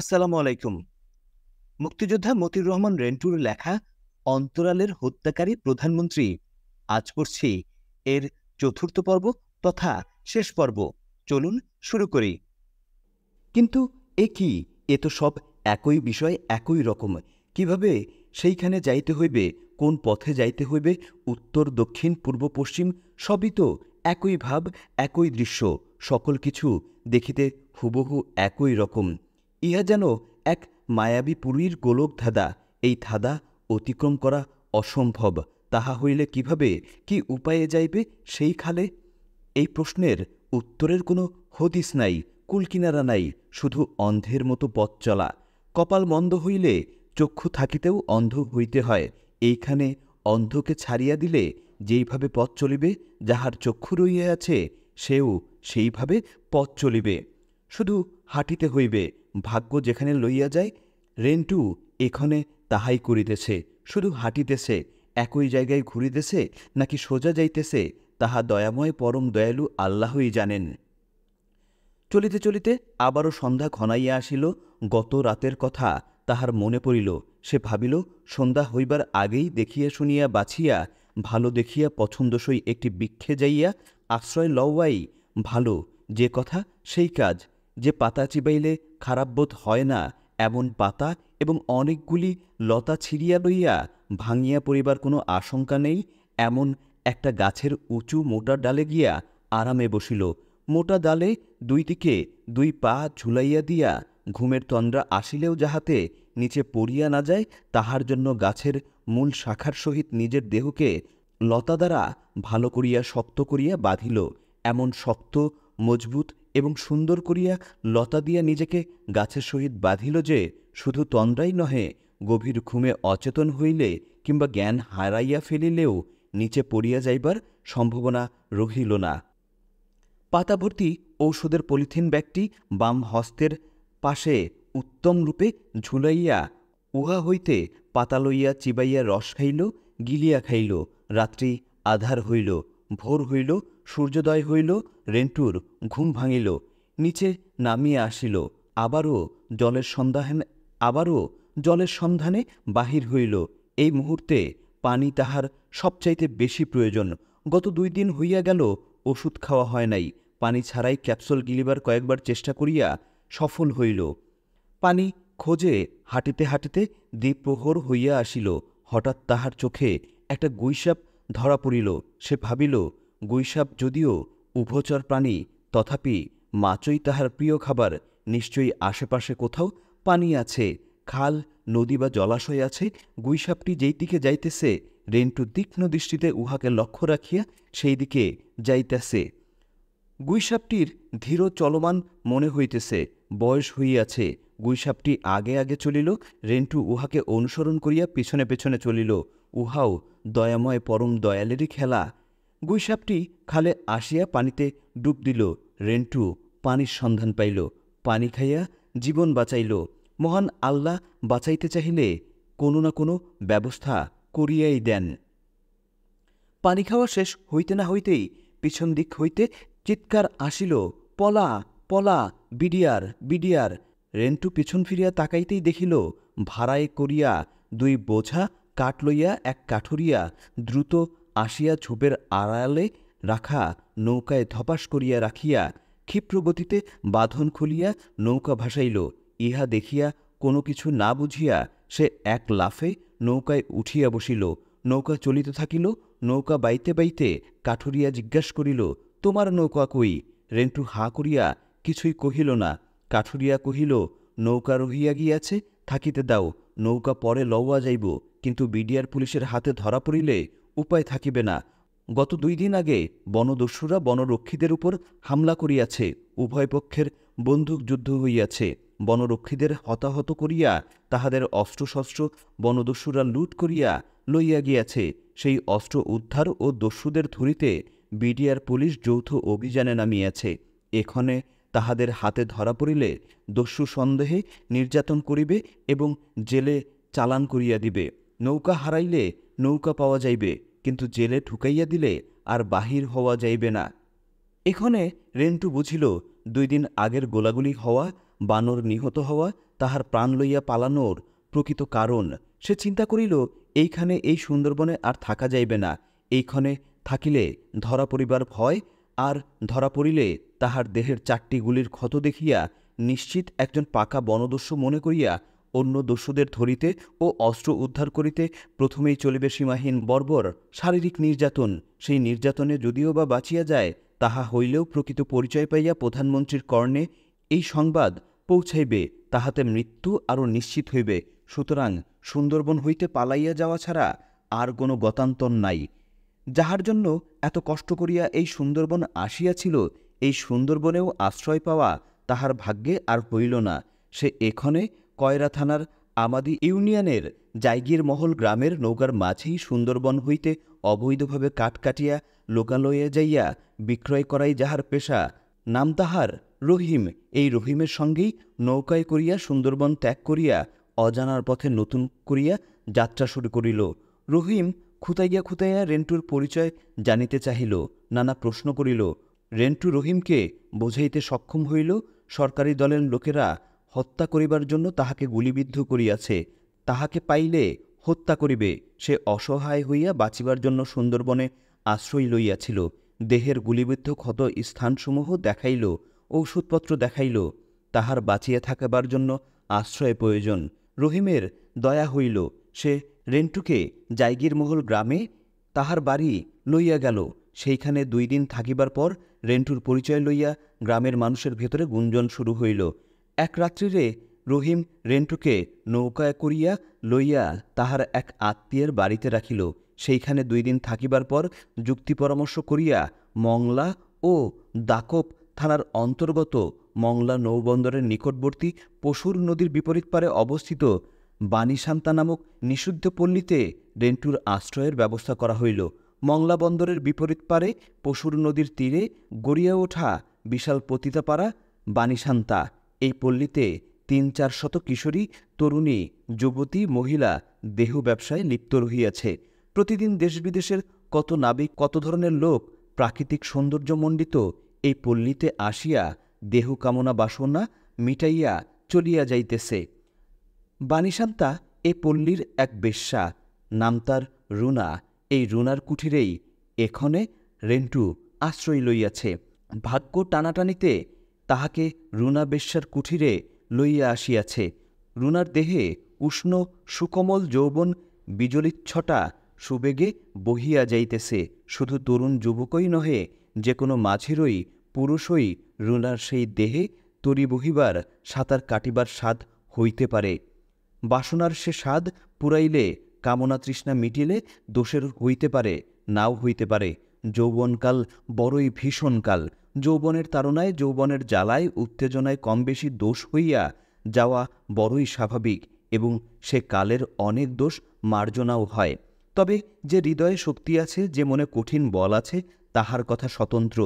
আসসালামু আলাইকুম মুক্তিযোদ্ধা মতির রহমান রেন্টুর লেখা অন্তরালের হত্যাকারী প্রধানমন্ত্রী আজ করছি এর চতুর্থ পর্ব তথা শেষ পর্ব চলুন শুরু করি কিন্তু এ কি এ তো সব একই বিষয় একই রকম কিভাবে সেইখানে যাইতে হইবে কোন পথে যাইতে হইবে উত্তর দক্ষিণ পূর্ব পশ্চিম সবই তো একই ভাব একই দৃশ্য সকল কিছু দেখিতে হুবহু একই রকম ইহা যেন এক মায়াবী পুরীর গোলক ধাঁধা এই ধাঁধা অতিক্রম করা অসম্ভব তাহা হইলে কিভাবে কি উপায়ে যাইবে সেই খালে এই প্রশ্নের উত্তরের কোনো হদিস নাই কুলকিনারা নাই শুধু অন্ধের মতো পথ চলা কপাল মন্দ হইলে চক্ষু থাকিতেও অন্ধ হইতে হয় এইখানে অন্ধকে ছাড়িয়া দিলে যেইভাবে পথ চলিবে যাহার চক্ষু রইয়া আছে সেও সেইভাবে পথ চলিবে শুধু হাঁটিতে হইবে ভাগ্য যেখানে লইয়া যায় রেন্টু এখানে তাহাই করিতেছে শুধু হাঁটিতেছে একই জায়গায় ঘুরিতেছে নাকি সোজা যাইতেছে তাহা দয়াময় পরম দয়ালু আল্লাহই জানেন চলিতে চলিতে আবারও সন্ধ্যা ঘনাইয়া আসিল গত রাতের কথা তাহার মনে পড়িল সে ভাবিল সন্ধ্যা হইবার আগেই দেখিয়া শুনিয়া বাছিয়া ভালো দেখিয়া পছন্দসই একটি বৃক্ষে যাইয়া আশ্রয় লওয়াই ভালো যে কথা সেই কাজ যে পাতা চিবাইলে খারাপ বোধ হয় না এমন পাতা এবং অনেকগুলি লতা ছিঁড়িয়া লইয়া ভাঙিয়া পড়িবার কোনো আশঙ্কা নেই এমন একটা গাছের উঁচু মোটা ডালে গিয়া আরামে বসিল মোটা ডালে দুই দিকে দুই পা ঝুলাইয়া দিয়া ঘুমের তন্দ্রা আসিলেও যাহাতে নিচে পড়িয়া না যায় তাহার জন্য গাছের মূল শাখার সহিত নিজের দেহকে লতা দ্বারা ভালো করিয়া শক্ত করিয়া বাঁধিল এমন শক্ত মজবুত এবং সুন্দর করিয়া লতা দিয়া নিজেকে গাছের সহিত বাঁধিল যে শুধু তন্দ্রাই নহে গভীর ঘুমে অচেতন হইলে কিংবা জ্ঞান হারাইয়া ফেলিলেও নিচে পড়িয়া যাইবার সম্ভাবনা রহিল না পাতাভর্তি ঔষধের পলিথিন ব্যাগটি বাম হস্তের পাশে উত্তম রূপে ঝুলাইয়া উহা হইতে পাতা লইয়া চিবাইয়া রস খাইল গিলিয়া খাইল রাত্রি আধার হইল ভোর হইল সূর্যোদয় হইল রেন্টুর ঘুম ভাঙিল নিচে নামিয়ে আসিল আবারও জলের সন্ধান আবারও জলের সন্ধানে বাহির হইল এই মুহূর্তে পানি তাহার সবচাইতে বেশি প্রয়োজন গত দুই দিন হইয়া গেল ওষুধ খাওয়া হয় নাই পানি ছাড়াই ক্যাপসুল গিলিবার কয়েকবার চেষ্টা করিয়া সফল হইল পানি খোঁজে হাঁটিতে হাঁটিতে প্রহর হইয়া আসিল হঠাৎ তাহার চোখে একটা গুইসাপ ধরা পড়িল সে ভাবিল গুইসাপ যদিও উভচর প্রাণী তথাপি মাছই তাহার প্রিয় খাবার নিশ্চয়ই আশেপাশে কোথাও পানি আছে খাল নদী বা জলাশয় আছে গুইসাপটি যেই দিকে যাইতেছে রেন্টু তীক্ষ্ণ দৃষ্টিতে উহাকে লক্ষ্য রাখিয়া সেই দিকে যাইতেছে গুইসাপটির ধীর চলমান মনে হইতেছে বয়স হইয়াছে গুইসাপটি আগে আগে চলিল রেন্টু উহাকে অনুসরণ করিয়া পিছনে পেছনে চলিল উহাও দয়াময় পরম দয়ালেরই খেলা গুইসাপটি খালে আসিয়া পানিতে ডুব দিল রেন্টু পানির সন্ধান পাইল পানি খাইয়া জীবন বাঁচাইল মহান আল্লাহ বাঁচাইতে চাহিলে কোনো না কোনো ব্যবস্থা করিয়াই দেন পানি খাওয়া শেষ হইতে না হইতেই পিছন দিক হইতে চিৎকার আসিল পলা পলা বিডিয়ার বিডিয়ার রেন্টু পিছন ফিরিয়া তাকাইতেই দেখিল ভাড়ায় করিয়া দুই বোঝা কাঠ লইয়া এক কাঠুরিয়া দ্রুত আসিয়া ঝোপের আড়ালে রাখা নৌকায় ধপাস করিয়া রাখিয়া ক্ষিপ্রগতিতে বাঁধন খুলিয়া নৌকা ভাসাইল ইহা দেখিয়া কোনো কিছু না বুঝিয়া সে এক লাফে নৌকায় উঠিয়া বসিল নৌকা চলিতে থাকিল নৌকা বাইতে বাইতে কাঠুরিয়া জিজ্ঞাসা করিল তোমার নৌকা কই রেন্টু হা করিয়া কিছুই কহিল না কাঠুরিয়া কহিল নৌকা রহিয়া গিয়াছে থাকিতে দাও নৌকা পরে লওয়া যাইব কিন্তু বিডিআর পুলিশের হাতে ধরা পড়িলে উপায় থাকিবে না গত দুই দিন আগে বনদস্যুরা বনরক্ষীদের উপর হামলা করিয়াছে উভয় পক্ষের বন্দুকযুদ্ধ হইয়াছে বনরক্ষীদের হতাহত করিয়া তাহাদের অস্ত্রশস্ত্র বনদস্যুরা লুট করিয়া লইয়া গিয়াছে সেই অস্ত্র উদ্ধার ও দস্যুদের ধরিতে বিডিআর পুলিশ যৌথ অভিযানে নামিয়াছে এখানে তাহাদের হাতে ধরা পড়িলে দস্যু সন্দেহে নির্যাতন করিবে এবং জেলে চালান করিয়া দিবে নৌকা হারাইলে নৌকা পাওয়া যাইবে কিন্তু জেলে ঠুকাইয়া দিলে আর বাহির হওয়া যাইবে না এখানে রেন্টু বুঝিল দুই দিন আগের গোলাগুলি হওয়া বানর নিহত হওয়া তাহার প্রাণ লইয়া পালানোর প্রকৃত কারণ সে চিন্তা করিল এইখানে এই সুন্দরবনে আর থাকা যাইবে না এইখানে থাকিলে ধরা পড়িবার ভয় আর ধরা পড়িলে তাহার দেহের চারটি গুলির ক্ষত দেখিয়া নিশ্চিত একজন পাকা বনদস্যু মনে করিয়া অন্য দস্যুদের ধরিতে ও অস্ত্র উদ্ধার করিতে প্রথমেই চলিবে সীমাহীন বর্বর শারীরিক নির্যাতন সেই নির্যাতনে যদিও বা বাঁচিয়া যায় তাহা হইলেও প্রকৃত পরিচয় পাইয়া প্রধানমন্ত্রীর কর্ণে এই সংবাদ পৌঁছাইবে তাহাতে মৃত্যু আরও নিশ্চিত হইবে সুতরাং সুন্দরবন হইতে পালাইয়া যাওয়া ছাড়া আর কোনো গতান্তর নাই যাহার জন্য এত কষ্ট করিয়া এই সুন্দরবন আসিয়াছিল এই সুন্দরবনেও আশ্রয় পাওয়া তাহার ভাগ্যে আর হইল না সে এক্ষণে কয়রা থানার আমাদি ইউনিয়নের জাইগির মহল গ্রামের নৌকার মাঝেই সুন্দরবন হইতে অবৈধভাবে কাঠ কাটিয়া লোকালয়ে যাইয়া বিক্রয় করাই যাহার পেশা নাম তাহার রহিম এই রহিমের সঙ্গেই নৌকায় করিয়া সুন্দরবন ত্যাগ করিয়া অজানার পথে নতুন করিয়া যাত্রা শুরু করিল রহিম খুতাইয়া খুতাইয়া রেন্টুর পরিচয় জানিতে চাহিল নানা প্রশ্ন করিল রেন্টু রহিমকে বোঝাইতে সক্ষম হইল সরকারি দলের লোকেরা হত্যা করিবার জন্য তাহাকে গুলিবিদ্ধ করিয়াছে তাহাকে পাইলে হত্যা করিবে সে অসহায় হইয়া বাঁচিবার জন্য সুন্দরবনে আশ্রয় লইয়াছিল দেহের গুলিবিদ্ধ ক্ষত স্থানসমূহ দেখাইল ঔষধপত্র দেখাইল তাহার বাঁচিয়া থাকিবার জন্য আশ্রয় প্রয়োজন রহিমের দয়া হইল সে রেন্টুকে মহল গ্রামে তাহার বাড়ি লইয়া গেল সেইখানে দুই দিন থাকিবার পর রেন্টুর পরিচয় লইয়া গ্রামের মানুষের ভেতরে গুঞ্জন শুরু হইল এক রাত্রিরে রহিম রেন্টুকে নৌকায় করিয়া লইয়া তাহার এক আত্মীয়ের বাড়িতে রাখিল সেইখানে দুই দিন থাকিবার পর যুক্তি পরামর্শ করিয়া মংলা ও দাকপ থানার অন্তর্গত মংলা নৌবন্দরের নিকটবর্তী পশুর নদীর বিপরীত পারে অবস্থিত বাণীশান্তা নামক নিষিদ্ধ পল্লীতে রেন্টুর আশ্রয়ের ব্যবস্থা করা হইল মংলা বন্দরের বিপরীত পারে পশুর নদীর তীরে গড়িয়ে ওঠা বিশাল পতিতাপাড়া বানিসান্তা এই পল্লীতে তিন চার শত কিশোরী তরুণী যুবতী মহিলা দেহ ব্যবসায় লিপ্ত রহিয়াছে প্রতিদিন দেশ বিদেশের কত নাবিক কত ধরনের লোক প্রাকৃতিক সৌন্দর্যমণ্ডিত এই পল্লীতে আসিয়া দেহ কামনা বাসনা মিটাইয়া চলিয়া যাইতেছে বানিসান্তা এ পল্লীর এক বেশ্যা নাম তার রুনা এই রুনার কুঠিরেই এক্ষণে রেন্টু আশ্রয় লইয়াছে ভাগ্য টানাটানিতে তাহাকে রুনা বেশ্যার কুঠিরে লইয়া আসিয়াছে রুনার দেহে উষ্ণ সুকমল যৌবন বিজলিচ্ছটা সুবেগে বহিয়া যাইতেছে শুধু তরুণ যুবকই নহে যে কোনো মাঝিরই পুরুষই রুনার সেই দেহে তরি বহিবার সাঁতার কাটিবার স্বাদ হইতে পারে বাসনার সে স্বাদ পুরাইলে কামনা তৃষ্ণা মিটিলে দোষের হইতে পারে নাও হইতে পারে যৌবনকাল বড়ই ভীষণকাল যৌবনের তারণায় যৌবনের জ্বালায় উত্তেজনায় কম বেশি দোষ হইয়া যাওয়া বড়ই স্বাভাবিক এবং সে কালের অনেক দোষ মার্জনাও হয় তবে যে হৃদয়ে শক্তি আছে যে মনে কঠিন বল আছে তাহার কথা স্বতন্ত্র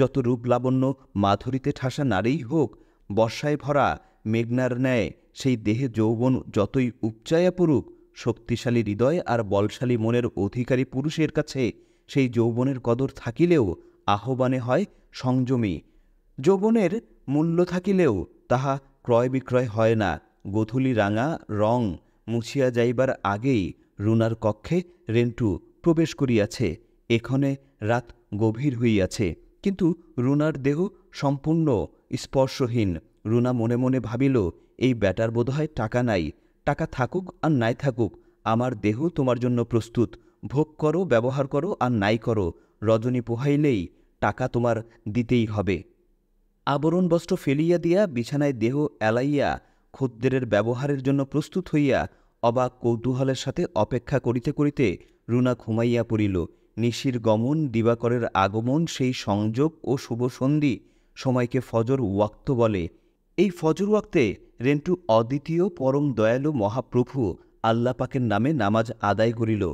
যত রূপ লাবণ্য মাধুরীতে ঠাসা নারী হোক বর্ষায় ভরা মেঘনার ন্যায় সেই দেহে যৌবন যতই উপচায়া পড়ুক শক্তিশালী হৃদয় আর বলশালী মনের অধিকারী পুরুষের কাছে সেই যৌবনের কদর থাকিলেও আহ্বানে হয় সংযমী যৌবনের মূল্য থাকিলেও তাহা ক্রয় বিক্রয় হয় না গধূলি রাঙা রং মুছিয়া যাইবার আগেই রুনার কক্ষে রেন্টু প্রবেশ করিয়াছে এক্ষণে রাত গভীর হইয়াছে কিন্তু রুনার দেহ সম্পূর্ণ স্পর্শহীন রুনা মনে মনে ভাবিল এই ব্যাটার বোধহয় টাকা নাই টাকা থাকুক আর নাই থাকুক আমার দেহ তোমার জন্য প্রস্তুত ভোগ করো ব্যবহার করো আর নাই করো রজনী পোহাইলেই টাকা তোমার দিতেই হবে আবরণ বস্ত্র ফেলিয়া দিয়া বিছানায় দেহ এলাইয়া খদ্দেরের ব্যবহারের জন্য প্রস্তুত হইয়া অবাক কৌতূহলের সাথে অপেক্ষা করিতে করিতে রুনা ঘুমাইয়া পড়িল নিশির গমন দিবাকরের আগমন সেই সংযোগ ও শুভসন্ধি সময়কে ফজর ওয়াক্ত বলে এই ফজর ওয়াক্তে রেন্টু অদ্বিতীয় পরম দয়ালু মহাপ্রভু আল্লাপাকের নামে নামাজ আদায় করিল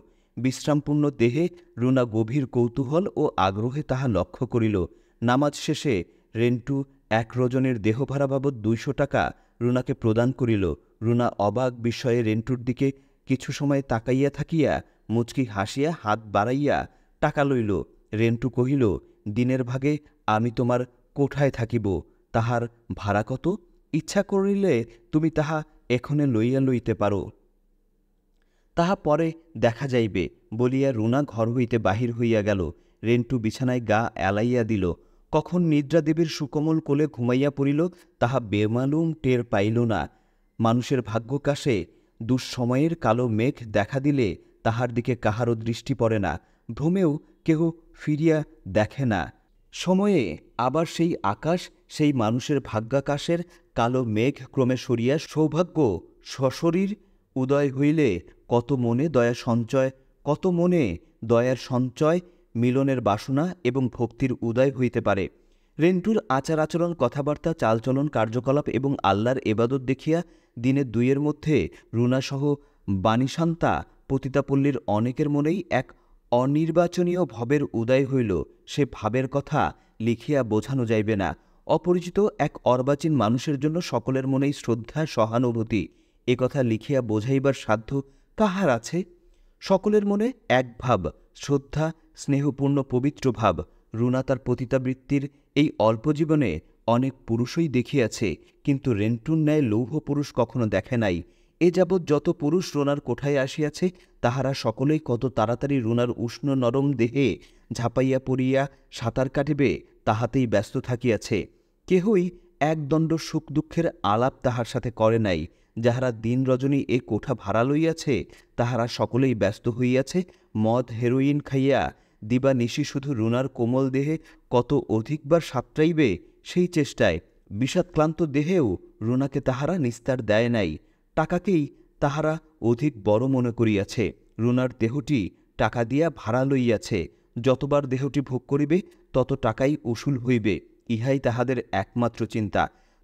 বিশ্রামপূর্ণ দেহে রুনা গভীর কৌতূহল ও আগ্রহে তাহা লক্ষ্য করিল নামাজ শেষে রেন্টু এক রজনের দেহভাড়া বাবদ দুইশো টাকা রুনাকে প্রদান করিল রুনা অবাক বিষয়ে রেন্টুর দিকে কিছু সময় তাকাইয়া থাকিয়া মুচকি হাসিয়া হাত বাড়াইয়া টাকা লইল রেন্টু কহিল দিনের ভাগে আমি তোমার কোঠায় থাকিব তাহার ভাড়া কত ইচ্ছা করিলে তুমি তাহা এখনে লইয়া লইতে পারো তাহা পরে দেখা যাইবে বলিয়া রুনা ঘর হইতে বাহির হইয়া গেল রেন্টু বিছানায় গা এলাইয়া দিল কখন নিদ্রাদেবীর সুকোমল কোলে ঘুমাইয়া পড়িল তাহা বেমালুম টের পাইল না মানুষের ভাগ্যকাশে দুঃসময়ের কালো মেঘ দেখা দিলে তাহার দিকে কাহারও দৃষ্টি পড়ে না ভ্রমেও কেহ ফিরিয়া দেখে না সময়ে আবার সেই আকাশ সেই মানুষের ভাগ্যাকাশের কালো মেঘ ক্রমে সরিয়া সৌভাগ্য সশরীর উদয় হইলে কত মনে দয়া সঞ্চয় কত মনে দয়ার সঞ্চয় মিলনের বাসনা এবং ভক্তির উদয় হইতে পারে রেন্টুর আচার আচরণ কথাবার্তা চালচলন কার্যকলাপ এবং আল্লাহর এবাদত দেখিয়া দিনের দুইয়ের মধ্যে রুনাসহ বাণীশান্তা পতিতাপল্লীর অনেকের মনেই এক অনির্বাচনীয় ভবের উদয় হইল সে ভাবের কথা লিখিয়া বোঝানো যাইবে না অপরিচিত এক অর্বাচীন মানুষের জন্য সকলের মনেই শ্রদ্ধা সহানুভূতি একথা লিখিয়া বোঝাইবার সাধ্য কাহার আছে সকলের মনে এক ভাব শ্রদ্ধা স্নেহপূর্ণ পবিত্র ভাব রুনা তার পতিতাবৃত্তির এই অল্প জীবনে অনেক পুরুষই দেখিয়াছে কিন্তু রেন্টুর ন্যায় লৌহ পুরুষ কখনো দেখে নাই এ যাবৎ যত পুরুষ রোনার কোঠায় আসিয়াছে তাহারা সকলেই কত তাড়াতাড়ি রুনার উষ্ণ নরম দেহে ঝাঁপাইয়া পড়িয়া সাঁতার কাটিবে তাহাতেই ব্যস্ত থাকিয়াছে কেহই একদণ্ড সুখ দুঃখের আলাপ তাহার সাথে করে নাই যাহারা দিন রজনী এ কোঠা ভাড়া লইয়াছে তাহারা সকলেই ব্যস্ত হইয়াছে মদ হেরোইন খাইয়া দিবা নিশি শুধু রুনার কোমল দেহে কত অধিকবার সাপটাইবে সেই চেষ্টায় বিষাদক্লান্ত দেহেও রুনাকে তাহারা নিস্তার দেয় নাই টাকাকেই তাহারা অধিক বড় মনে করিয়াছে রুনার দেহটি টাকা দিয়া ভাড়া লইয়াছে যতবার দেহটি ভোগ করিবে তত টাকাই উসুল হইবে ইহাই তাহাদের একমাত্র চিন্তা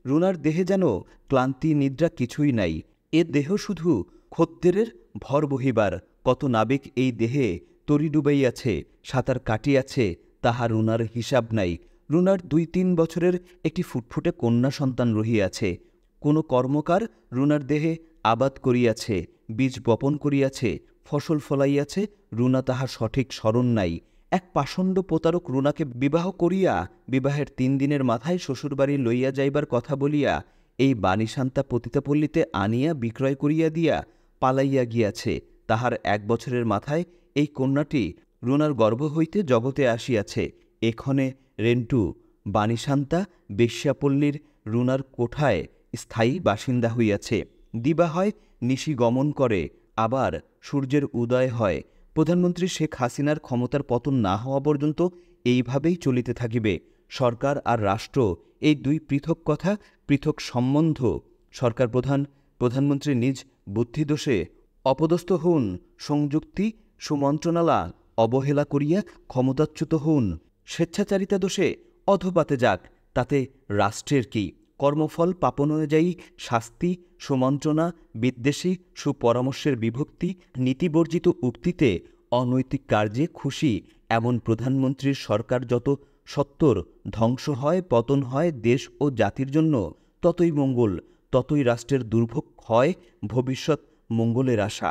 রুনার দেহে যেন ক্লান্তি নিদ্রা কিছুই নাই এ দেহ শুধু খদ্দেরের ভর বহিবার কত নাবিক এই দেহে তরি ডুবাইয়াছে সাঁতার কাটিয়াছে তাহা রুনার হিসাব নাই রুনার দুই তিন বছরের একটি ফুটফুটে কন্যা সন্তান রহিয়াছে কোনো কর্মকার রুনার দেহে আবাদ করিয়াছে বীজ বপন করিয়াছে ফসল ফলাইয়াছে রুনা তাহা সঠিক স্মরণ নাই এক পাষণ্ড প্রতারক রুনাকে বিবাহ করিয়া বিবাহের তিন দিনের মাথায় শ্বশুরবাড়ি লইয়া যাইবার কথা বলিয়া এই বাণীশান্তা পতিতাপল্লীতে আনিয়া বিক্রয় করিয়া দিয়া পালাইয়া গিয়াছে তাহার এক বছরের মাথায় এই কন্যাটি রুনার গর্ভ হইতে জগতে আসিয়াছে এক্ষণে রেন্টু বাণীশান্তা বেশ্যাপল্লীর রুনার কোঠায় স্থায়ী বাসিন্দা হইয়াছে দিবা হয় নিশি গমন করে আবার সূর্যের উদয় হয় প্রধানমন্ত্রী শেখ হাসিনার ক্ষমতার পতন না হওয়া পর্যন্ত এইভাবেই চলিতে থাকিবে সরকার আর রাষ্ট্র এই দুই পৃথক কথা পৃথক সম্বন্ধ সরকার প্রধান প্রধানমন্ত্রী নিজ বুদ্ধিদোষে অপদস্থ হন সংযুক্তি সুমন্ত্রণালা অবহেলা করিয়া ক্ষমতাচ্যুত হন স্বেচ্ছাচারিতা দোষে অধপাতে যাক তাতে রাষ্ট্রের কি কর্মফল পাপন অনুযায়ী শাস্তি সুমন্ত্রণা বিদ্বেষী সুপরামর্শের বিভক্তি নীতিবর্জিত উক্তিতে অনৈতিক কার্যে খুশি এমন প্রধানমন্ত্রীর সরকার যত সত্তর ধ্বংস হয় পতন হয় দেশ ও জাতির জন্য ততই মঙ্গল ততই রাষ্ট্রের দুর্ভোগ হয় ভবিষ্যৎ মঙ্গলের আশা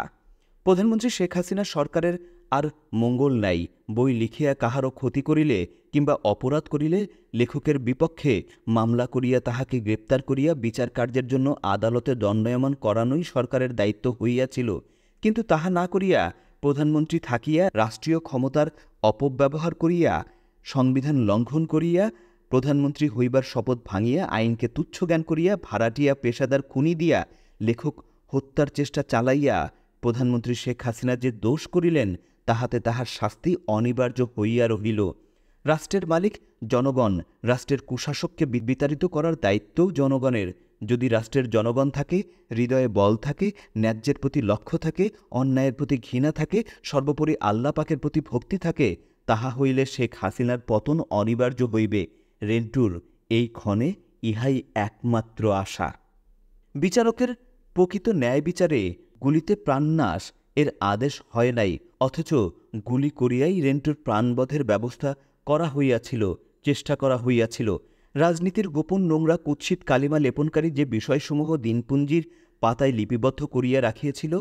প্রধানমন্ত্রী শেখ হাসিনা সরকারের আর মঙ্গল নাই বই লিখিয়া কাহারও ক্ষতি করিলে কিংবা অপরাধ করিলে লেখকের বিপক্ষে মামলা করিয়া তাহাকে গ্রেপ্তার করিয়া বিচার কার্যের জন্য আদালতে দণ্ডায়মান করানোই সরকারের দায়িত্ব হইয়াছিল কিন্তু তাহা না করিয়া প্রধানমন্ত্রী থাকিয়া রাষ্ট্রীয় ক্ষমতার অপব্যবহার করিয়া সংবিধান লঙ্ঘন করিয়া প্রধানমন্ত্রী হইবার শপথ ভাঙিয়া আইনকে তুচ্ছ জ্ঞান করিয়া ভাড়াটিয়া পেশাদার খুনি দিয়া লেখক হত্যার চেষ্টা চালাইয়া প্রধানমন্ত্রী শেখ হাসিনা যে দোষ করিলেন তাহাতে তাহার শাস্তি অনিবার্য হইয়া রহিল রাষ্ট্রের মালিক জনগণ রাষ্ট্রের কুশাসককে বিতাড়িত করার দায়িত্বও জনগণের যদি রাষ্ট্রের জনগণ থাকে হৃদয়ে বল থাকে ন্যায্যের প্রতি লক্ষ্য থাকে অন্যায়ের প্রতি ঘৃণা থাকে সর্বোপরি আল্লাপাকের প্রতি ভক্তি থাকে তাহা হইলে শেখ হাসিনার পতন অনিবার্য হইবে রেন্টুর এই ক্ষণে ইহাই একমাত্র আশা বিচারকের প্রকৃত ন্যায় বিচারে গুলিতে প্রাণনাশ এর আদেশ হয় নাই অথচ গুলি করিয়াই রেন্টুর প্রাণবধের ব্যবস্থা করা হইয়াছিল চেষ্টা করা হইয়াছিল রাজনীতির গোপন নোংরা কুৎসিত কালিমা লেপনকারী যে বিষয়সমূহ দিনপুঞ্জির পাতায় লিপিবদ্ধ করিয়া রাখিয়াছিল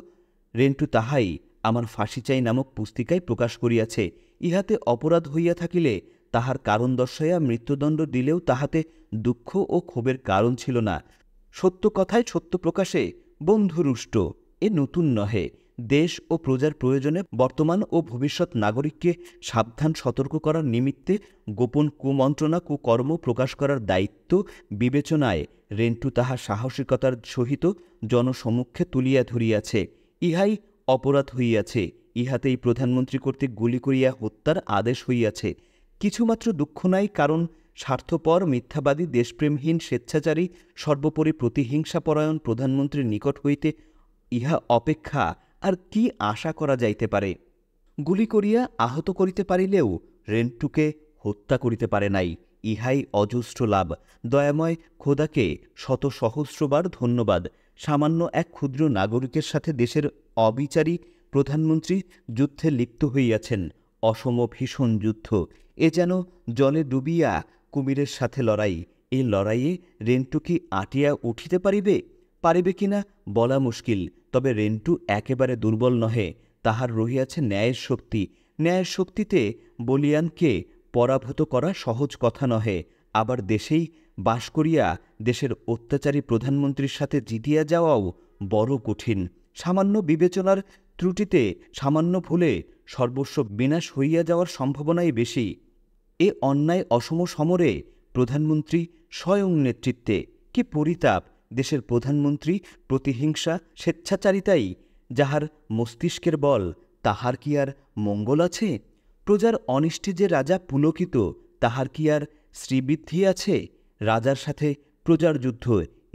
রেন্টু তাহাই আমার ফাঁসি চাই নামক পুস্তিকায় প্রকাশ করিয়াছে ইহাতে অপরাধ হইয়া থাকিলে তাহার কারণ দর্শাইয়া মৃত্যুদণ্ড দিলেও তাহাতে দুঃখ ও ক্ষোভের কারণ ছিল না সত্য কথায় সত্য প্রকাশে বন্ধুরুষ্ট এ নতুন নহে দেশ ও প্রজার প্রয়োজনে বর্তমান ও ভবিষ্যৎ নাগরিককে সাবধান সতর্ক করার নিমিত্তে গোপন কুমন্ত্রণা কুকর্ম প্রকাশ করার দায়িত্ব বিবেচনায় রেন্টু তাহা সাহসিকতার সহিত জনসমক্ষে তুলিয়া ধরিয়াছে ইহাই অপরাধ হইয়াছে ইহাতেই প্রধানমন্ত্রী কর্তৃক গুলি করিয়া হত্যার আদেশ হইয়াছে কিছুমাত্র দুঃখ নাই কারণ স্বার্থপর মিথ্যাবাদী দেশপ্রেমহীন স্বেচ্ছাচারী সর্বোপরি প্রতিহিংসাপরায়ণ প্রধানমন্ত্রীর নিকট হইতে ইহা অপেক্ষা আর কি আশা করা যাইতে পারে গুলি করিয়া আহত করিতে পারিলেও রেন্টুকে হত্যা করিতে পারে নাই ইহাই অজস্র লাভ দয়াময় খোদাকে শত সহস্রবার ধন্যবাদ সামান্য এক ক্ষুদ্র নাগরিকের সাথে দেশের অবিচারী প্রধানমন্ত্রী যুদ্ধে লিপ্ত হইয়াছেন অসম ভীষণ যুদ্ধ এ যেন জলে ডুবিয়া কুমিরের সাথে লড়াই এই লড়াইয়ে রেন্টু কি আটিয়া উঠিতে পারিবে পারিবে কিনা বলা মুশকিল তবে রেন্টু একেবারে দুর্বল নহে তাহার রহিয়াছে ন্যায়ের শক্তি ন্যায়ের শক্তিতে বলিয়ানকে পরাভূত করা সহজ কথা নহে আবার দেশেই বাস করিয়া দেশের অত্যাচারী প্রধানমন্ত্রীর সাথে জিতিয়া যাওয়াও বড় কঠিন সামান্য বিবেচনার ত্রুটিতে সামান্য ভুলে সর্বস্ব বিনাশ হইয়া যাওয়ার সম্ভাবনাই বেশি এ অন্যায় অসম সমরে প্রধানমন্ত্রী স্বয়ং নেতৃত্বে কি পরিতাপ দেশের প্রধানমন্ত্রী প্রতিহিংসা স্বেচ্ছাচারিতাই যাহার মস্তিষ্কের বল তাহার কি আর মঙ্গল আছে প্রজার অনিষ্টে যে রাজা পুলকিত তাহার কি আর শ্রীবৃদ্ধি আছে রাজার সাথে প্রজার যুদ্ধ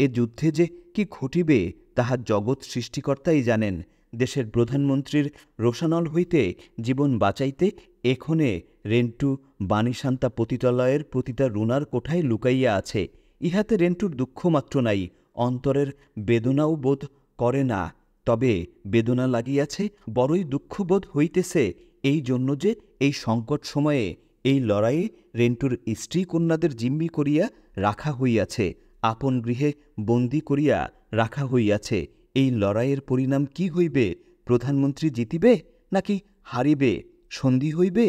এ যুদ্ধে যে কি ঘটিবে তাহা জগৎ সৃষ্টিকর্তাই জানেন দেশের প্রধানমন্ত্রীর রোশানল হইতে জীবন বাঁচাইতে এখনে রেন্টু বাণীশান্তা পতিতালয়ের প্রতিটা রুনার কোঠায় লুকাইয়া আছে ইহাতে রেন্টুর দুঃখ মাত্র নাই অন্তরের বেদনাও বোধ করে না তবে বেদনা লাগিয়াছে বড়ই দুঃখবোধ হইতেছে এই জন্য যে এই সংকট সময়ে এই লড়াইয়ে রেন্টুর স্ত্রী কন্যাদের জিম্মি করিয়া রাখা হইয়াছে আপন গৃহে বন্দি করিয়া রাখা হইয়াছে এই লড়াইয়ের পরিণাম কি হইবে প্রধানমন্ত্রী জিতিবে নাকি হারিবে সন্ধি হইবে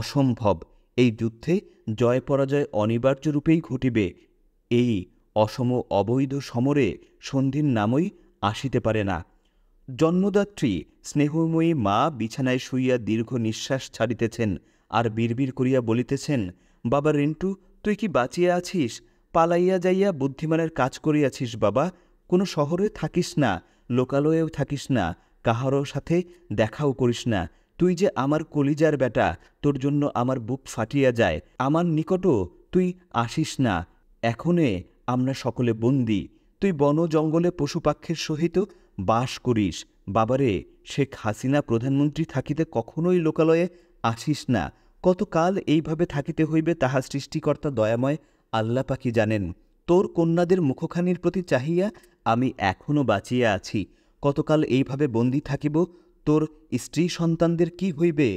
অসম্ভব এই যুদ্ধে জয় পরাজয় অনিবার্য রূপেই ঘটিবে এই অসম অবৈধ সমরে সন্ধির নামই আসিতে পারে না জন্মদাত্রী স্নেহময়ী মা বিছানায় শুইয়া দীর্ঘ নিঃশ্বাস ছাড়িতেছেন আর বিড়বিড় করিয়া বলিতেছেন বাবা রিন্টু তুই কি বাঁচিয়া আছিস পালাইয়া যাইয়া বুদ্ধিমানের কাজ করিয়াছিস বাবা কোনো শহরে থাকিস না লোকালয়েও থাকিস না কাহারও সাথে দেখাও করিস না তুই যে আমার কলিজার বেটা তোর জন্য আমার বুক ফাটিয়া যায় আমার নিকটও তুই আসিস না এখনে আমরা সকলে বন্দি তুই বন জঙ্গলে পশুপাক্ষের সহিত বাস করিস বাবারে শেখ হাসিনা প্রধানমন্ত্রী থাকিতে কখনোই লোকালয়ে আসিস না কতকাল এইভাবে থাকিতে হইবে তাহা সৃষ্টিকর্তা দয়াময় আল্লাহ পাখি জানেন তোর কন্যাদের মুখখানির প্রতি চাহিয়া আমি এখনও বাঁচিয়া আছি কতকাল এইভাবে বন্দি থাকিব তোর স্ত্রী সন্তানদের কি হইবে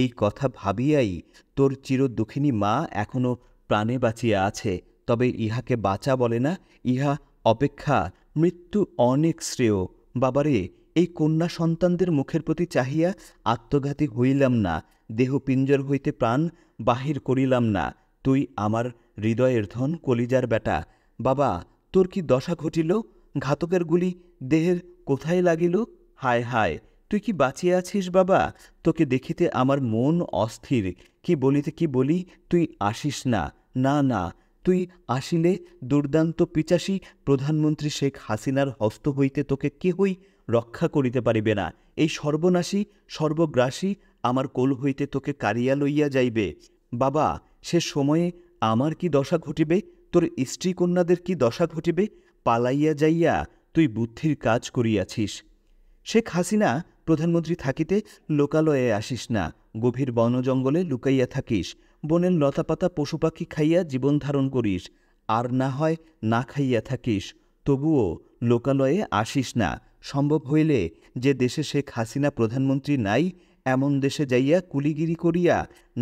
এই কথা ভাবিয়াই তোর চিরদুখিনী মা এখনও প্রাণে বাঁচিয়া আছে তবে ইহাকে বাঁচা বলে না ইহা অপেক্ষা মৃত্যু অনেক শ্রেয় বাবারে এই কন্যা সন্তানদের মুখের প্রতি চাহিয়া আত্মঘাতী হইলাম না দেহ পিঞ্জর হইতে প্রাণ বাহির করিলাম না তুই আমার হৃদয়ের ধন কলিজার বেটা বাবা তোর কি দশা ঘটিল ঘাতকের গুলি দেহের কোথায় লাগিল হায় হায় তুই কি বাঁচিয়ে আছিস বাবা তোকে দেখিতে আমার মন অস্থির কি বলিতে কি বলি তুই আসিস না না না তুই আসিলে দুর্দান্ত পিচাসী প্রধানমন্ত্রী শেখ হাসিনার হস্ত হইতে তোকে কেহই রক্ষা করিতে পারিবে না এই সর্বনাশী সর্বগ্রাসী আমার কোল হইতে তোকে কারিয়া লইয়া যাইবে বাবা সে সময়ে আমার কি দশা ঘটিবে তোর স্ত্রী কন্যাদের কি দশা ঘটিবে পালাইয়া যাইয়া তুই বুদ্ধির কাজ করিয়াছিস শেখ হাসিনা প্রধানমন্ত্রী থাকিতে লোকালয়ে আসিস না গভীর বনজঙ্গলে লুকাইয়া থাকিস বনের লতাপাতা পশু পাখি খাইয়া জীবন ধারণ করিস আর না হয় না খাইয়া থাকিস তবুও লোকালয়ে আসিস না সম্ভব হইলে যে দেশে শেখ হাসিনা প্রধানমন্ত্রী নাই এমন দেশে যাইয়া কুলিগিরি করিয়া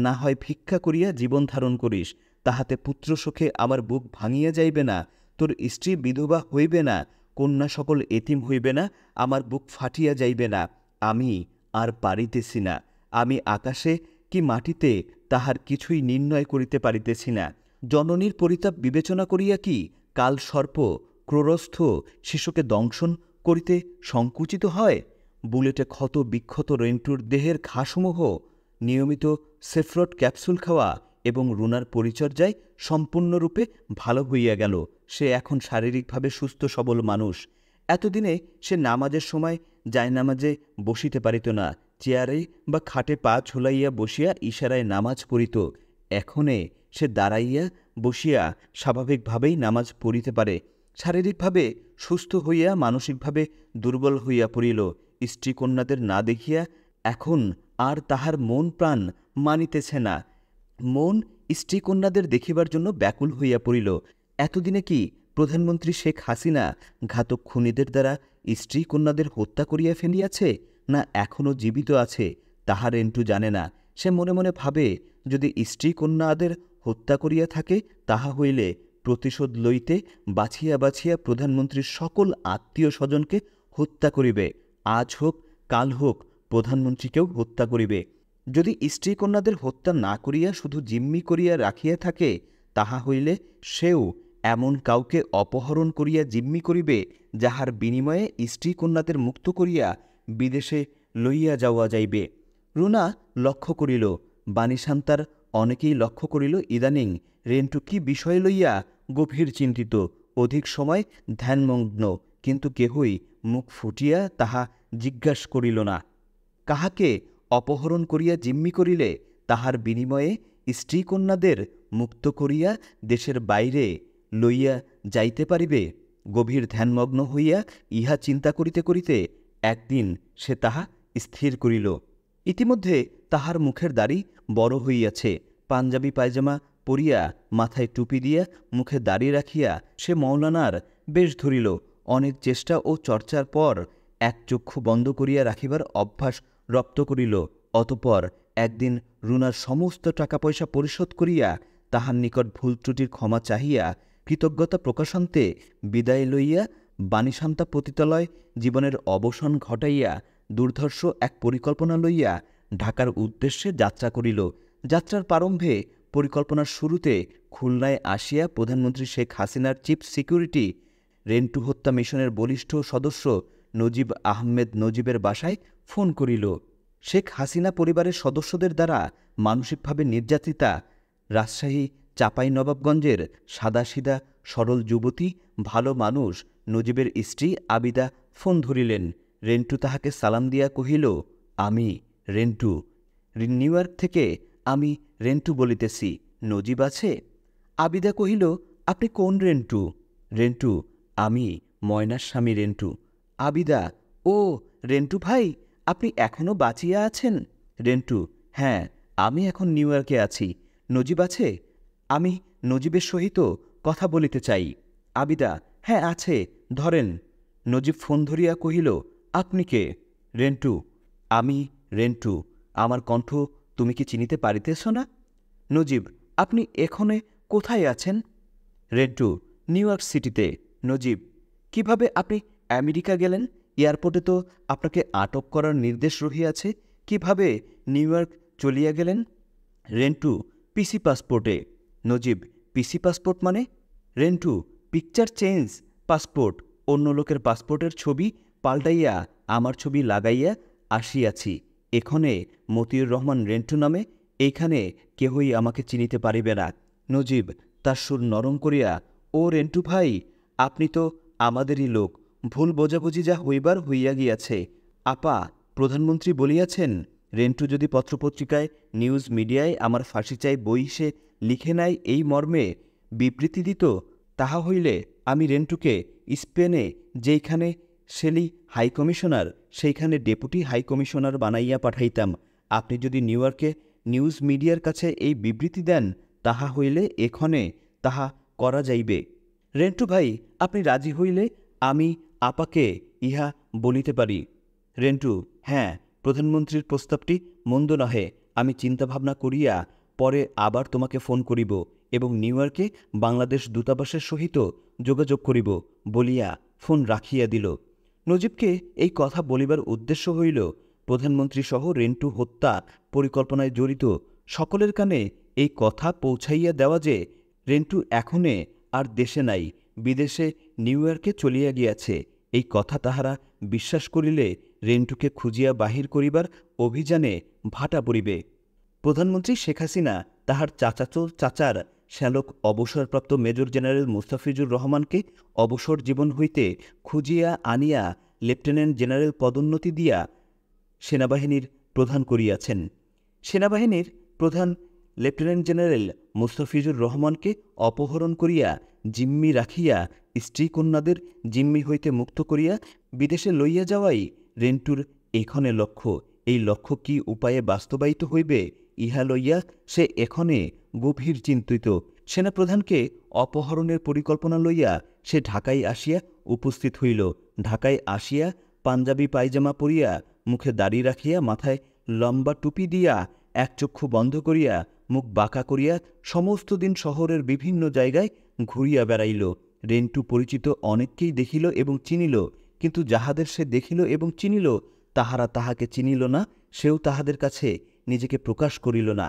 না হয় ভিক্ষা করিয়া জীবন ধারণ করিস তাহাতে পুত্র সুখে আমার বুক ভাঙিয়া যাইবে না তোর স্ত্রী বিধবা হইবে না কন্যা সকল এতিম হইবে না আমার বুক ফাটিয়া যাইবে না আমি আর পারিতেছি না আমি আকাশে কি মাটিতে তাহার কিছুই নির্ণয় করিতে পারিতেছি না জননীর পরিতাপ বিবেচনা করিয়া কি কাল সর্প ক্রোরস্থ শিশুকে দংশন করিতে সংকুচিত হয় বুলেটে ক্ষত বিক্ষত রেন্টুর দেহের ঘাসমূহ নিয়মিত সেফরট ক্যাপসুল খাওয়া এবং রুনার পরিচর্যায় সম্পূর্ণরূপে ভালো হইয়া গেল সে এখন শারীরিকভাবে সুস্থ সবল মানুষ এতদিনে সে নামাজের সময় জায়নামাজে বসিতে পারিত না চেয়ারে বা খাটে পা ঝোলাইয়া বসিয়া ইশারায় নামাজ পড়িত এখনে সে দাঁড়াইয়া বসিয়া স্বাভাবিকভাবেই নামাজ পড়িতে পারে শারীরিকভাবে সুস্থ হইয়া মানসিকভাবে দুর্বল হইয়া পড়িল স্ত্রী কন্যাদের না দেখিয়া এখন আর তাহার মন প্রাণ মানিতেছে না মন স্ত্রী কন্যাদের দেখিবার জন্য ব্যাকুল হইয়া পড়িল এতদিনে কি প্রধানমন্ত্রী শেখ হাসিনা ঘাতক খুনিদের দ্বারা স্ত্রী কন্যাদের হত্যা করিয়া ফেলিয়াছে না এখনও জীবিত আছে তাহার এন্টু জানে না সে মনে মনে ভাবে যদি স্ত্রী কন্যাদের হত্যা করিয়া থাকে তাহা হইলে প্রতিশোধ লইতে বাছিয়া বাছিয়া প্রধানমন্ত্রীর সকল আত্মীয় স্বজনকে হত্যা করিবে আজ হোক কাল হোক প্রধানমন্ত্রীকেও হত্যা করিবে যদি স্ত্রী কন্যাদের হত্যা না করিয়া শুধু জিম্মি করিয়া রাখিয়া থাকে তাহা হইলে সেও এমন কাউকে অপহরণ করিয়া জিম্মি করিবে যাহার বিনিময়ে স্ত্রী কন্যাদের মুক্ত করিয়া বিদেশে লইয়া যাওয়া যাইবে রুনা লক্ষ্য করিল বাণীশান্তার অনেকেই লক্ষ্য করিল ইদানিং রেন্টু কি বিষয় লইয়া গভীর চিন্তিত অধিক সময় ধ্যানমগ্ন কিন্তু কেহই মুখ ফুটিয়া তাহা জিজ্ঞাস করিল না কাহাকে অপহরণ করিয়া জিম্মি করিলে তাহার বিনিময়ে স্ত্রীকন্যাদের মুক্ত করিয়া দেশের বাইরে লইয়া যাইতে পারিবে গভীর ধ্যানমগ্ন হইয়া ইহা চিন্তা করিতে করিতে একদিন সে তাহা স্থির করিল ইতিমধ্যে তাহার মুখের দাড়ি বড় হইয়াছে পাঞ্জাবি পায়জামা পরিয়া মাথায় টুপি দিয়া মুখে দাড়ি রাখিয়া সে মৌলানার বেশ ধরিল অনেক চেষ্টা ও চর্চার পর এক চক্ষু বন্ধ করিয়া রাখিবার অভ্যাস রপ্ত করিল অতপর একদিন রুনার সমস্ত টাকা পয়সা পরিশোধ করিয়া তাহার নিকট ভুল ত্রুটির ক্ষমা চাহিয়া কৃতজ্ঞতা প্রকাশান্তে বিদায় লইয়া বাণীশান্তা পতিতালয় জীবনের অবসান ঘটাইয়া দুর্ধর্ষ এক পরিকল্পনা লইয়া ঢাকার উদ্দেশ্যে যাত্রা করিল যাত্রার প্রারম্ভে পরিকল্পনার শুরুতে খুলনায় আসিয়া প্রধানমন্ত্রী শেখ হাসিনার চিফ সিকিউরিটি রেন্টু হত্যা মিশনের বলিষ্ঠ সদস্য নজিব আহমেদ নজিবের বাসায় ফোন করিল শেখ হাসিনা পরিবারের সদস্যদের দ্বারা মানসিকভাবে নির্যাতিতা রাজশাহী চাপাই নবাবগঞ্জের সাদাসিদা সরল যুবতী ভালো মানুষ নজিবের স্ত্রী আবিদা ফোন ধরিলেন রেন্টু তাহাকে সালাম দিয়া কহিল আমি রেন্টু নিউ থেকে আমি রেন্টু বলিতেছি নজিব আছে আবিদা কহিল আপনি কোন রেন্টু রেন্টু আমি ময়নার স্বামী রেন্টু আবিদা ও রেন্টু ভাই আপনি এখনও বাঁচিয়া আছেন রেন্টু হ্যাঁ আমি এখন নিউ ইয়র্কে আছি নজিব আছে আমি নজিবের সহিত কথা বলিতে চাই আবিদা হ্যাঁ আছে ধরেন নজিব ফোন ধরিয়া কহিল আপনি কে রেন্টু আমি রেন্টু আমার কণ্ঠ তুমি কি চিনিতে পারিতেছ না নজিব আপনি এখনে কোথায় আছেন রেন্টু নিউ ইয়র্ক সিটিতে নজিব কিভাবে আপনি আমেরিকা গেলেন এয়ারপোর্টে তো আপনাকে আটক করার নির্দেশ রহিয়াছে কিভাবে নিউ ইয়র্ক চলিয়া গেলেন রেন্টু পিসি পাসপোর্টে নজিব পিসি পাসপোর্ট মানে রেন্টু পিকচার চেঞ্জ পাসপোর্ট অন্য লোকের পাসপোর্টের ছবি পাল্টাইয়া আমার ছবি লাগাইয়া আসিয়াছি এখনে মতিউর রহমান রেন্টু নামে এইখানে কেহই আমাকে চিনিতে পারিবে না নজিব তার সুর নরম করিয়া ও রেন্টু ভাই আপনি তো আমাদেরই লোক ভুল বোঝাবুঝি যা হইবার হইয়া গিয়াছে আপা প্রধানমন্ত্রী বলিয়াছেন রেন্টু যদি পত্রপত্রিকায় নিউজ মিডিয়ায় আমার ফাঁসি চাই বই সে লিখে নাই এই মর্মে বিবৃতি দিত তাহা হইলে আমি রেন্টুকে স্পেনে যেইখানে সেলি হাইকমিশনার সেইখানে ডেপুটি হাইকমিশনার বানাইয়া পাঠাইতাম আপনি যদি নিউ নিউজ মিডিয়ার কাছে এই বিবৃতি দেন তাহা হইলে এক্ষণে তাহা করা যাইবে রেন্টু ভাই আপনি রাজি হইলে আমি আপাকে ইহা বলিতে পারি রেন্টু হ্যাঁ প্রধানমন্ত্রীর প্রস্তাবটি মন্দ নহে আমি চিন্তাভাবনা করিয়া পরে আবার তোমাকে ফোন করিব এবং নিউ ইয়র্কে বাংলাদেশ দূতাবাসের সহিত যোগাযোগ করিব বলিয়া ফোন রাখিয়া দিল নজিবকে এই কথা বলিবার উদ্দেশ্য হইল প্রধানমন্ত্রী সহ রেন্টু হত্যা পরিকল্পনায় জড়িত সকলের কানে এই কথা পৌঁছাইয়া দেওয়া যে রেন্টু এখনে আর দেশে নাই বিদেশে নিউ ইয়র্কে চলিয়া গিয়াছে এই কথা তাহারা বিশ্বাস করিলে রেন্টুকে খুঁজিয়া বাহির করিবার অভিযানে ভাটা পড়িবে প্রধানমন্ত্রী শেখ হাসিনা তাহার চাচাচো চাচার শ্যালক অবসরপ্রাপ্ত মেজর জেনারেল মুস্তাফিজুর রহমানকে অবসর জীবন হইতে খুঁজিয়া আনিয়া লেফটেন্যান্ট জেনারেল পদোন্নতি দিয়া সেনাবাহিনীর প্রধান করিয়াছেন সেনাবাহিনীর প্রধান লেফটেন্যান্ট জেনারেল মুস্তাফিজুর রহমানকে অপহরণ করিয়া জিম্মি রাখিয়া স্ত্রী কন্যাদের জিম্মি হইতে মুক্ত করিয়া বিদেশে লইয়া যাওয়াই রেন্টুর এখনে লক্ষ্য এই লক্ষ্য কি উপায়ে বাস্তবায়িত হইবে ইহা লইয়া সে এখনে গভীর চিন্তিত সেনাপ্রধানকে অপহরণের পরিকল্পনা লইয়া সে ঢাকায় আসিয়া উপস্থিত হইল ঢাকায় আসিয়া পাঞ্জাবি পায়জামা পরিয়া মুখে দাড়ি রাখিয়া মাথায় লম্বা টুপি দিয়া এক চক্ষু বন্ধ করিয়া মুখ বাঁকা করিয়া সমস্ত দিন শহরের বিভিন্ন জায়গায় ঘুরিয়া বেড়াইল রেন্টু পরিচিত অনেককেই দেখিল এবং চিনিল কিন্তু যাহাদের সে দেখিল এবং চিনিল তাহারা তাহাকে চিনিল না সেও তাহাদের কাছে নিজেকে প্রকাশ করিল না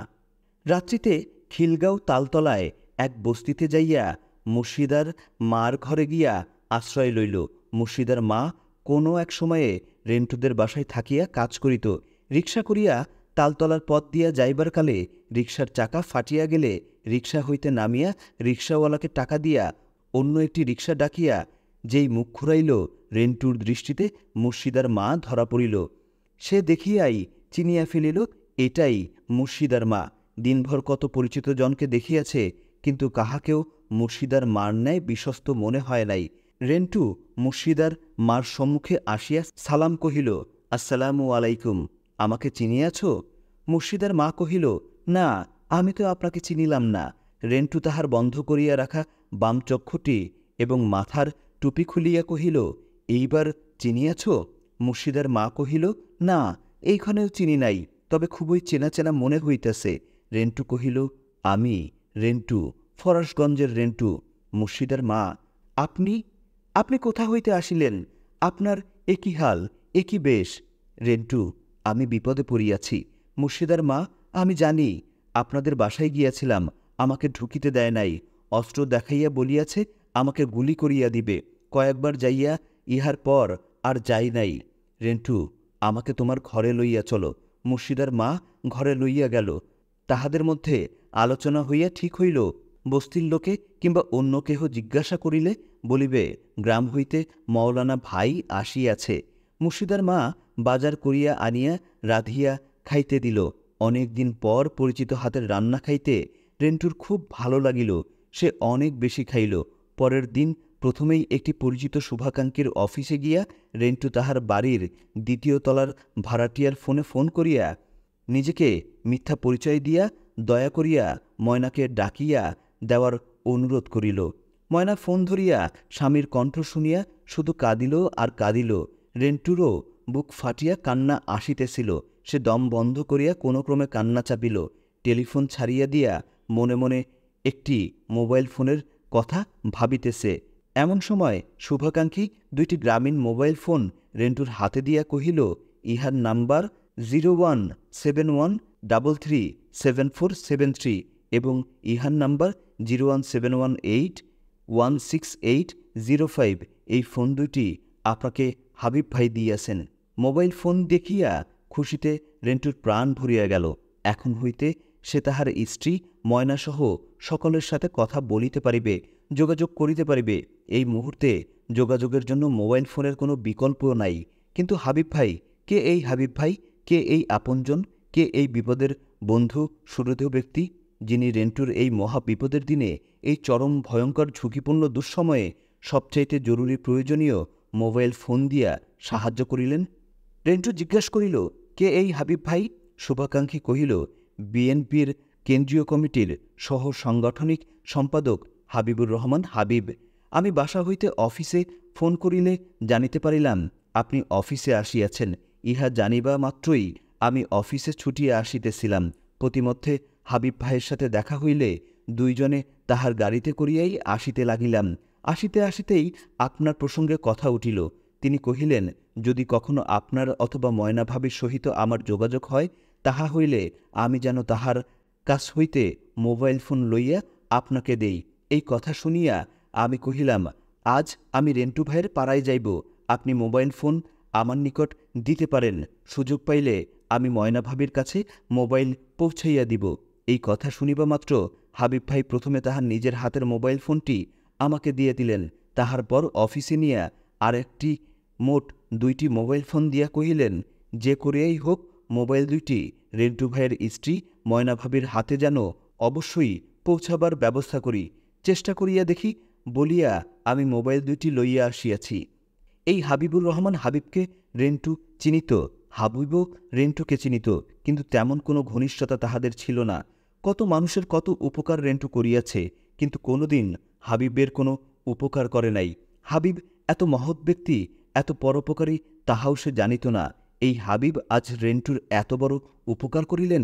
রাত্রিতে খিলগাঁও তালতলায় এক বস্তিতে যাইয়া মুর্শিদার মার ঘরে গিয়া আশ্রয় লইল মুর্শিদার মা কোনো এক সময়ে রেন্টুদের বাসায় থাকিয়া কাজ করিত রিক্সা করিয়া তালতলার পথ দিয়া যাইবার কালে রিক্সার চাকা ফাটিয়া গেলে রিক্সা হইতে নামিয়া রিক্সাওয়ালাকে টাকা দিয়া অন্য একটি রিক্সা ডাকিয়া যেই মুখ খুরাইল রেন্টুর দৃষ্টিতে মুর্শিদার মা ধরা পড়িল সে দেখিয়াই চিনিয়া ফেলিল এটাই মুর্শিদার মা দিনভর কত পরিচিত জনকে দেখিয়াছে কিন্তু কাহাকেও মুর্শিদার মার ন্যায় বিশ্বস্ত মনে হয় নাই রেন্টু মুর্শিদার মার সম্মুখে আসিয়া সালাম কহিল আসসালামু আলাইকুম আমাকে চিনিয়াছ মুর্শিদার মা কহিল না আমি তো আপনাকে চিনিলাম না রেন্টু তাহার বন্ধ করিয়া রাখা বাম চক্ষুটি এবং মাথার টুপি খুলিয়া কহিল এইবার চিনিয়াছ মুর্শিদার মা কহিল না এইখানেও চিনি নাই তবে খুবই চেনা চেনা মনে হইতেছে রেন্টু কহিল আমি রেন্টু ফরাসগঞ্জের রেন্টু মুর্শিদার মা আপনি আপনি কোথা হইতে আসিলেন আপনার একই হাল একই বেশ রেন্টু আমি বিপদে পড়িয়াছি মুর্শিদার মা আমি জানি আপনাদের বাসায় গিয়াছিলাম আমাকে ঢুকিতে দেয় নাই অস্ত্র দেখাইয়া বলিয়াছে আমাকে গুলি করিয়া দিবে কয়েকবার যাইয়া ইহার পর আর যাই নাই রেন্টু আমাকে তোমার ঘরে লইয়া চলো মুর্শিদার মা ঘরে লইয়া গেল তাহাদের মধ্যে আলোচনা হইয়া ঠিক হইল বস্তির লোকে কিংবা অন্য কেহ জিজ্ঞাসা করিলে বলিবে গ্রাম হইতে মৌলানা ভাই আসিয়াছে মুর্শিদার মা বাজার করিয়া আনিয়া রাধিয়া খাইতে দিল অনেক দিন পর পরিচিত হাতের রান্না খাইতে রেন্টুর খুব ভালো লাগিল সে অনেক বেশি খাইল পরের দিন প্রথমেই একটি পরিচিত শুভাকাঙ্ক্ষীর অফিসে গিয়া রেন্টু তাহার বাড়ির দ্বিতীয় তলার ভাড়াটিয়ার ফোনে ফোন করিয়া নিজেকে মিথ্যা পরিচয় দিয়া দয়া করিয়া ময়নাকে ডাকিয়া দেওয়ার অনুরোধ করিল ময়না ফোন ধরিয়া স্বামীর কণ্ঠ শুনিয়া শুধু কাঁদিল আর কাঁদিল রেন্টুরও বুক ফাটিয়া কান্না আসিতেছিল সে দম বন্ধ করিয়া কোনো ক্রমে কান্না চাপিল টেলিফোন ছাড়িয়া দিয়া মনে মনে একটি মোবাইল ফোনের কথা ভাবিতেছে এমন সময় শুভাকাঙ্ক্ষী দুইটি গ্রামীণ মোবাইল ফোন রেন্টুর হাতে দিয়া কহিল ইহার number zero one seven one double three seven four seven three এবং ইহার number zero one seven one eight one six eight zero five এই ফোন দুইটি আপনাকে হাবিব ভাই দিয়াছেন মোবাইল ফোন দেখিয়া খুশিতে রেন্টুর প্রাণ ভরিয়া গেল এখন হইতে সে তাহার স্ত্রী ময়নাসহ সকলের সাথে কথা বলিতে পারিবে যোগাযোগ করিতে পারিবে এই মুহূর্তে যোগাযোগের জন্য মোবাইল ফোনের কোনো বিকল্প নাই কিন্তু হাবিব ভাই কে এই হাবিব ভাই কে এই আপনজন কে এই বিপদের বন্ধু সুহৃদয় ব্যক্তি যিনি রেন্টুর এই মহা বিপদের দিনে এই চরম ভয়ঙ্কর ঝুঁকিপূর্ণ দুঃসময়ে সবচাইতে জরুরি প্রয়োজনীয় মোবাইল ফোন দিয়া সাহায্য করিলেন রেন্টু জিজ্ঞাসা করিল কে এই হাবিব ভাই শুভাকাঙ্ক্ষী কহিল বিএনপির কেন্দ্রীয় কমিটির সহ সাংগঠনিক সম্পাদক হাবিবুর রহমান হাবিব আমি বাসা হইতে অফিসে ফোন করিলে জানিতে পারিলাম আপনি অফিসে আসিয়াছেন ইহা জানিবা মাত্রই আমি অফিসে ছুটিয়া আসিতেছিলাম প্রতিমধ্যে হাবিব ভাইয়ের সাথে দেখা হইলে দুইজনে তাহার গাড়িতে করিয়াই আসিতে লাগিলাম আসিতে আসিতেই আপনার প্রসঙ্গে কথা উঠিল তিনি কহিলেন যদি কখনো আপনার অথবা ময়নাভাবির সহিত আমার যোগাযোগ হয় তাহা হইলে আমি যেন তাহার কাছ হইতে মোবাইল ফোন লইয়া আপনাকে দেই এই কথা শুনিয়া আমি কহিলাম আজ আমি রেন্টু ভাইয়ের পাড়ায় যাইব আপনি মোবাইল ফোন আমার নিকট দিতে পারেন সুযোগ পাইলে আমি ময়না ভাবির কাছে মোবাইল পৌঁছাইয়া দিব এই কথা শুনিবা মাত্র হাবিব ভাই প্রথমে তাহার নিজের হাতের মোবাইল ফোনটি আমাকে দিয়ে দিলেন তাহার পর অফিসে নিয়া আর একটি মোট দুইটি মোবাইল ফোন দিয়া কহিলেন যে করিয়াই হোক মোবাইল দুইটি রেন্টু ভাইয়ের স্ত্রী ময়না ভাবির হাতে যেন অবশ্যই পৌঁছাবার ব্যবস্থা করি চেষ্টা করিয়া দেখি বলিয়া আমি মোবাইল দুইটি লইয়া আসিয়াছি এই হাবিবুর রহমান হাবিবকে রেন্টু চিনিত হাবিবও রেন্টুকে চিনিত কিন্তু তেমন কোনো ঘনিষ্ঠতা তাহাদের ছিল না কত মানুষের কত উপকার রেন্টু করিয়াছে কিন্তু কোনোদিন হাবিবের কোনো উপকার করে নাই হাবিব এত মহৎ ব্যক্তি এত পরোপকারী তাহাও সে জানিত না এই হাবিব আজ রেন্টুর এত বড় উপকার করিলেন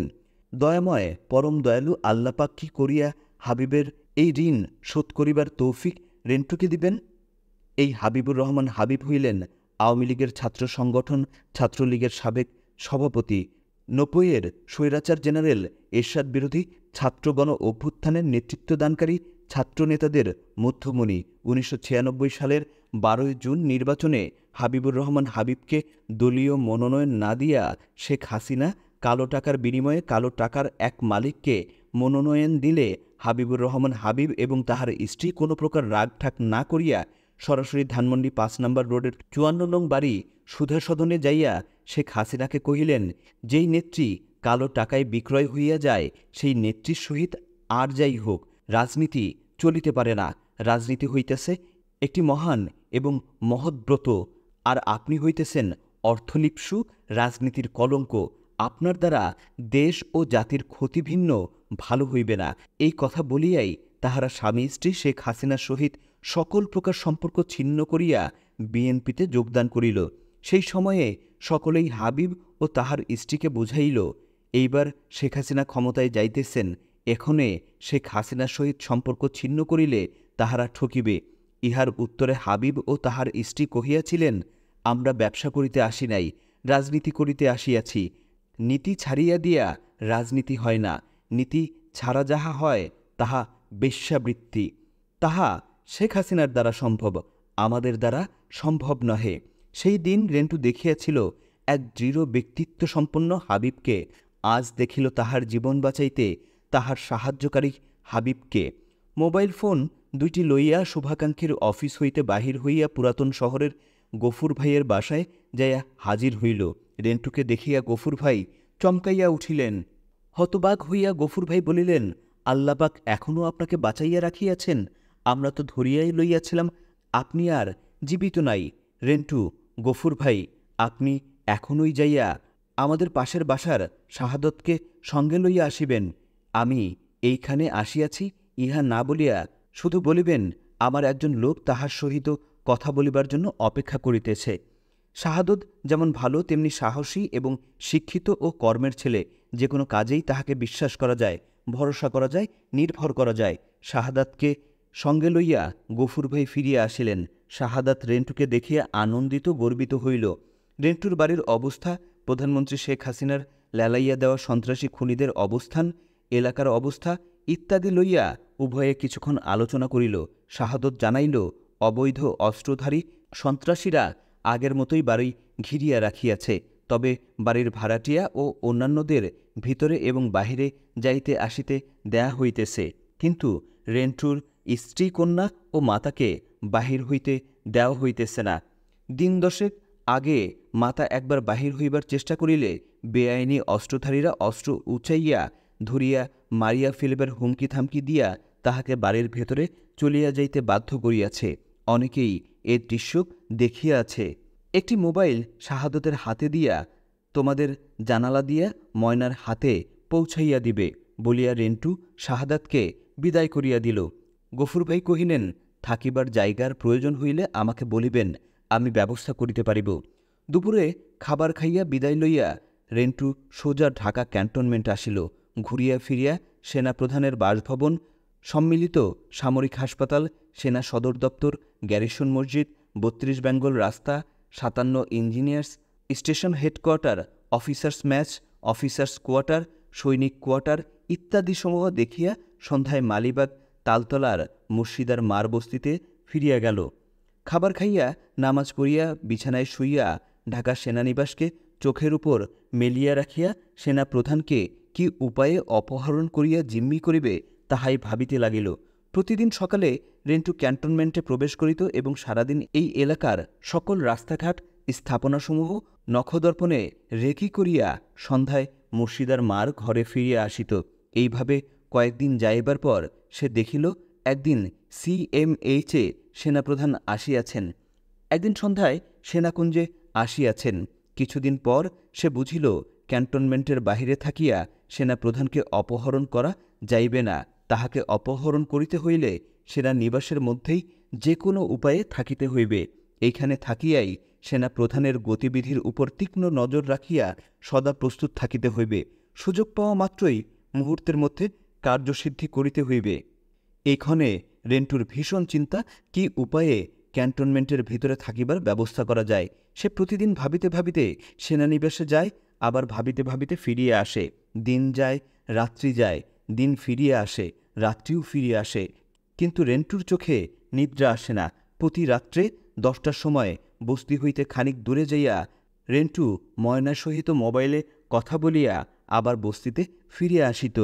দয়াময় পরম দয়ালু আল্লাপাক কি করিয়া হাবিবের এই ঋণ শোধ করিবার তৌফিক রেন্টুকে দিবেন এই হাবিবুর রহমান হাবিব হইলেন আওয়ামী লীগের ছাত্র সংগঠন ছাত্রলীগের সাবেক সভাপতি নব্বইয়ের স্বৈরাচার জেনারেল এরশাদ বিরোধী ছাত্রগণ অভ্যুত্থানের নেতৃত্বদানকারী ছাত্র নেতাদের মধ্যমণি উনিশশো সালের বারোই জুন নির্বাচনে হাবিবুর রহমান হাবিবকে দলীয় মনোনয়ন না দিয়া শেখ হাসিনা কালো টাকার বিনিময়ে কালো টাকার এক মালিককে মনোনয়ন দিলে হাবিবুর রহমান হাবিব এবং তাহার স্ত্রী কোনো প্রকার রাগঠাক না করিয়া সরাসরি ধানমন্ডি পাঁচ নম্বর রোডের চুয়ান্ন নং বাড়ি সুধা সদনে যাইয়া শেখ হাসিনাকে কহিলেন যেই নেত্রী কালো টাকায় বিক্রয় হইয়া যায় সেই নেত্রীর সহিত আর যাই হোক রাজনীতি চলিতে পারে না রাজনীতি হইতেছে একটি মহান এবং ব্রত আর আপনি হইতেছেন অর্থলিপ্সু রাজনীতির কলঙ্ক আপনার দ্বারা দেশ ও জাতির ক্ষতি ভিন্ন ভালো হইবে না এই কথা বলিয়াই তাহারা স্বামী স্ত্রী শেখ হাসিনার সহিত সকল প্রকার সম্পর্ক ছিন্ন করিয়া বিএনপিতে যোগদান করিল সেই সময়ে সকলেই হাবিব ও তাহার স্ত্রীকে বুঝাইল এইবার শেখ হাসিনা ক্ষমতায় যাইতেছেন এখনে শেখ হাসিনার সহিত সম্পর্ক ছিন্ন করিলে তাহারা ঠকিবে ইহার উত্তরে হাবিব ও তাহার স্ত্রী কহিয়াছিলেন আমরা ব্যবসা করিতে আসি নাই রাজনীতি করিতে আসিয়াছি নীতি ছাড়িয়া দিয়া রাজনীতি হয় না নীতি ছাড়া যাহা হয় তাহা বেশ্যাবৃত্তি তাহা শেখ হাসিনার দ্বারা সম্ভব আমাদের দ্বারা সম্ভব নহে সেই দিন রেন্টু দেখিয়াছিল এক দৃঢ় ব্যক্তিত্ব সম্পন্ন হাবিবকে আজ দেখিল তাহার জীবন বাঁচাইতে তাহার সাহায্যকারী হাবিবকে মোবাইল ফোন দুইটি লইয়া শুভাকাঙ্ক্ষীর অফিস হইতে বাহির হইয়া পুরাতন শহরের গফুর ভাইয়ের বাসায় যাইয়া হাজির হইল রেন্টুকে দেখিয়া গফুর ভাই চমকাইয়া উঠিলেন হতবাক হইয়া গফুর ভাই বলিলেন আল্লাপাক এখনও আপনাকে বাঁচাইয়া রাখিয়াছেন আমরা তো ধরিয়াই লইয়াছিলাম আপনি আর জীবিত নাই রেন্টু গফুর ভাই আপনি এখনই যাইয়া আমাদের পাশের বাসার শাহাদতকে সঙ্গে লইয়া আসিবেন আমি এইখানে আসিয়াছি ইহা না বলিয়া শুধু বলিবেন আমার একজন লোক তাহার সহিত কথা বলিবার জন্য অপেক্ষা করিতেছে শাহাদত যেমন ভালো তেমনি সাহসী এবং শিক্ষিত ও কর্মের ছেলে যে কোনো কাজেই তাহাকে বিশ্বাস করা যায় ভরসা করা যায় নির্ভর করা যায় শাহাদাতকে সঙ্গে লইয়া গফুর ভাই ফিরিয়া আসিলেন শাহাদাত রেন্টুকে দেখিয়া আনন্দিত গর্বিত হইল রেন্টুর বাড়ির অবস্থা প্রধানমন্ত্রী শেখ হাসিনার লেলাইয়া দেওয়া সন্ত্রাসী খুনিদের অবস্থান এলাকার অবস্থা ইত্যাদি লইয়া উভয়ে কিছুক্ষণ আলোচনা করিল শাহাদত জানাইল অবৈধ অস্ত্রধারী সন্ত্রাসীরা আগের মতোই বাড়ি ঘিরিয়া রাখিয়াছে তবে বাড়ির ভাড়াটিয়া ও অন্যান্যদের ভিতরে এবং বাহিরে যাইতে আসিতে দেয়া হইতেছে কিন্তু রেন্টুর স্ত্রী কন্যা ও মাতাকে বাহির হইতে দেওয়া হইতেছে না দিন দশেক আগে মাতা একবার বাহির হইবার চেষ্টা করিলে বেআইনি অস্ত্রধারীরা অস্ত্র উঁচাইয়া ধরিয়া মারিয়া ফেলিবার হুমকি থামকি দিয়া তাহাকে বাড়ির ভেতরে চলিয়া যাইতে বাধ্য করিয়াছে অনেকেই এ দৃশ্য দেখিয়াছে একটি মোবাইল শাহাদতের হাতে দিয়া তোমাদের জানালা দিয়া ময়নার হাতে পৌঁছাইয়া দিবে বলিয়া রেন্টু শাহাদাতকে বিদায় করিয়া দিল গফুর ভাই কহিলেন থাকিবার জায়গার প্রয়োজন হইলে আমাকে বলিবেন আমি ব্যবস্থা করিতে পারিব দুপুরে খাবার খাইয়া বিদায় লইয়া রেন্টু সোজা ঢাকা ক্যান্টনমেন্ট আসিল ঘুরিয়া ফিরিয়া সেনাপ্রধানের বাসভবন সম্মিলিত সামরিক হাসপাতাল সেনা সদর দপ্তর গ্যারিসন মসজিদ বত্রিশ বেঙ্গল রাস্তা সাতান্ন engineers station headquarter officers mess officers quarter সৈনিক কোয়ার্টার ইত্যাদি সমূহ দেখিয়া সন্ধ্যায় মালিবাগ তালতলার মুর্শিদার মার বস্তিতে ফিরিয়া গেল খাবার খাইয়া নামাজ পড়িয়া বিছানায় শুইয়া ঢাকা সেনানিবাসকে চোখের উপর মেলিয়া রাখিয়া সেনা প্রধানকে কি উপায়ে অপহরণ করিয়া জিম্মি করিবে তাহাই ভাবিতে লাগিল প্রতিদিন সকালে রেন্টু ক্যান্টনমেন্টে প্রবেশ করিত এবং সারাদিন এই এলাকার সকল রাস্তাঘাট স্থাপনাসমূহ নখদর্পণে রেকি করিয়া সন্ধ্যায় মুর্শিদার মার ঘরে ফিরিয়া আসিত এইভাবে কয়েকদিন যাইবার পর সে দেখিল একদিন সিএমএইচে সেনাপ্রধান আসিয়াছেন একদিন সন্ধ্যায় সেনাকুঞ্জে আসিয়াছেন কিছুদিন পর সে বুঝিল ক্যান্টনমেন্টের বাহিরে থাকিয়া সেনাপ্রধানকে অপহরণ করা যাইবে না তাহাকে অপহরণ করিতে হইলে সেনা নিবাসের মধ্যেই যে কোনো উপায়ে থাকিতে হইবে এইখানে থাকিয়াই সেনা প্রধানের গতিবিধির উপর তীক্ষ্ণ নজর রাখিয়া সদা প্রস্তুত থাকিতে হইবে সুযোগ পাওয়া মাত্রই মুহূর্তের মধ্যে কার্যসিদ্ধি করিতে হইবে এইক্ষণে রেন্টুর ভীষণ চিন্তা কি উপায়ে ক্যান্টনমেন্টের ভিতরে থাকিবার ব্যবস্থা করা যায় সে প্রতিদিন ভাবিতে ভাবিতে সেনানিবাসে যায় আবার ভাবিতে ভাবিতে ফিরিয়ে আসে দিন যায় রাত্রি যায় দিন ফিরিয়ে আসে রাত্রিও ফিরিয়ে আসে কিন্তু রেন্টুর চোখে নিদ্রা আসে না প্রতি রাত্রে দশটার সময় বস্তি হইতে খানিক দূরে যাইয়া রেন্টু ময়নার সহিত মোবাইলে কথা বলিয়া আবার বস্তিতে ফিরিয়া আসিত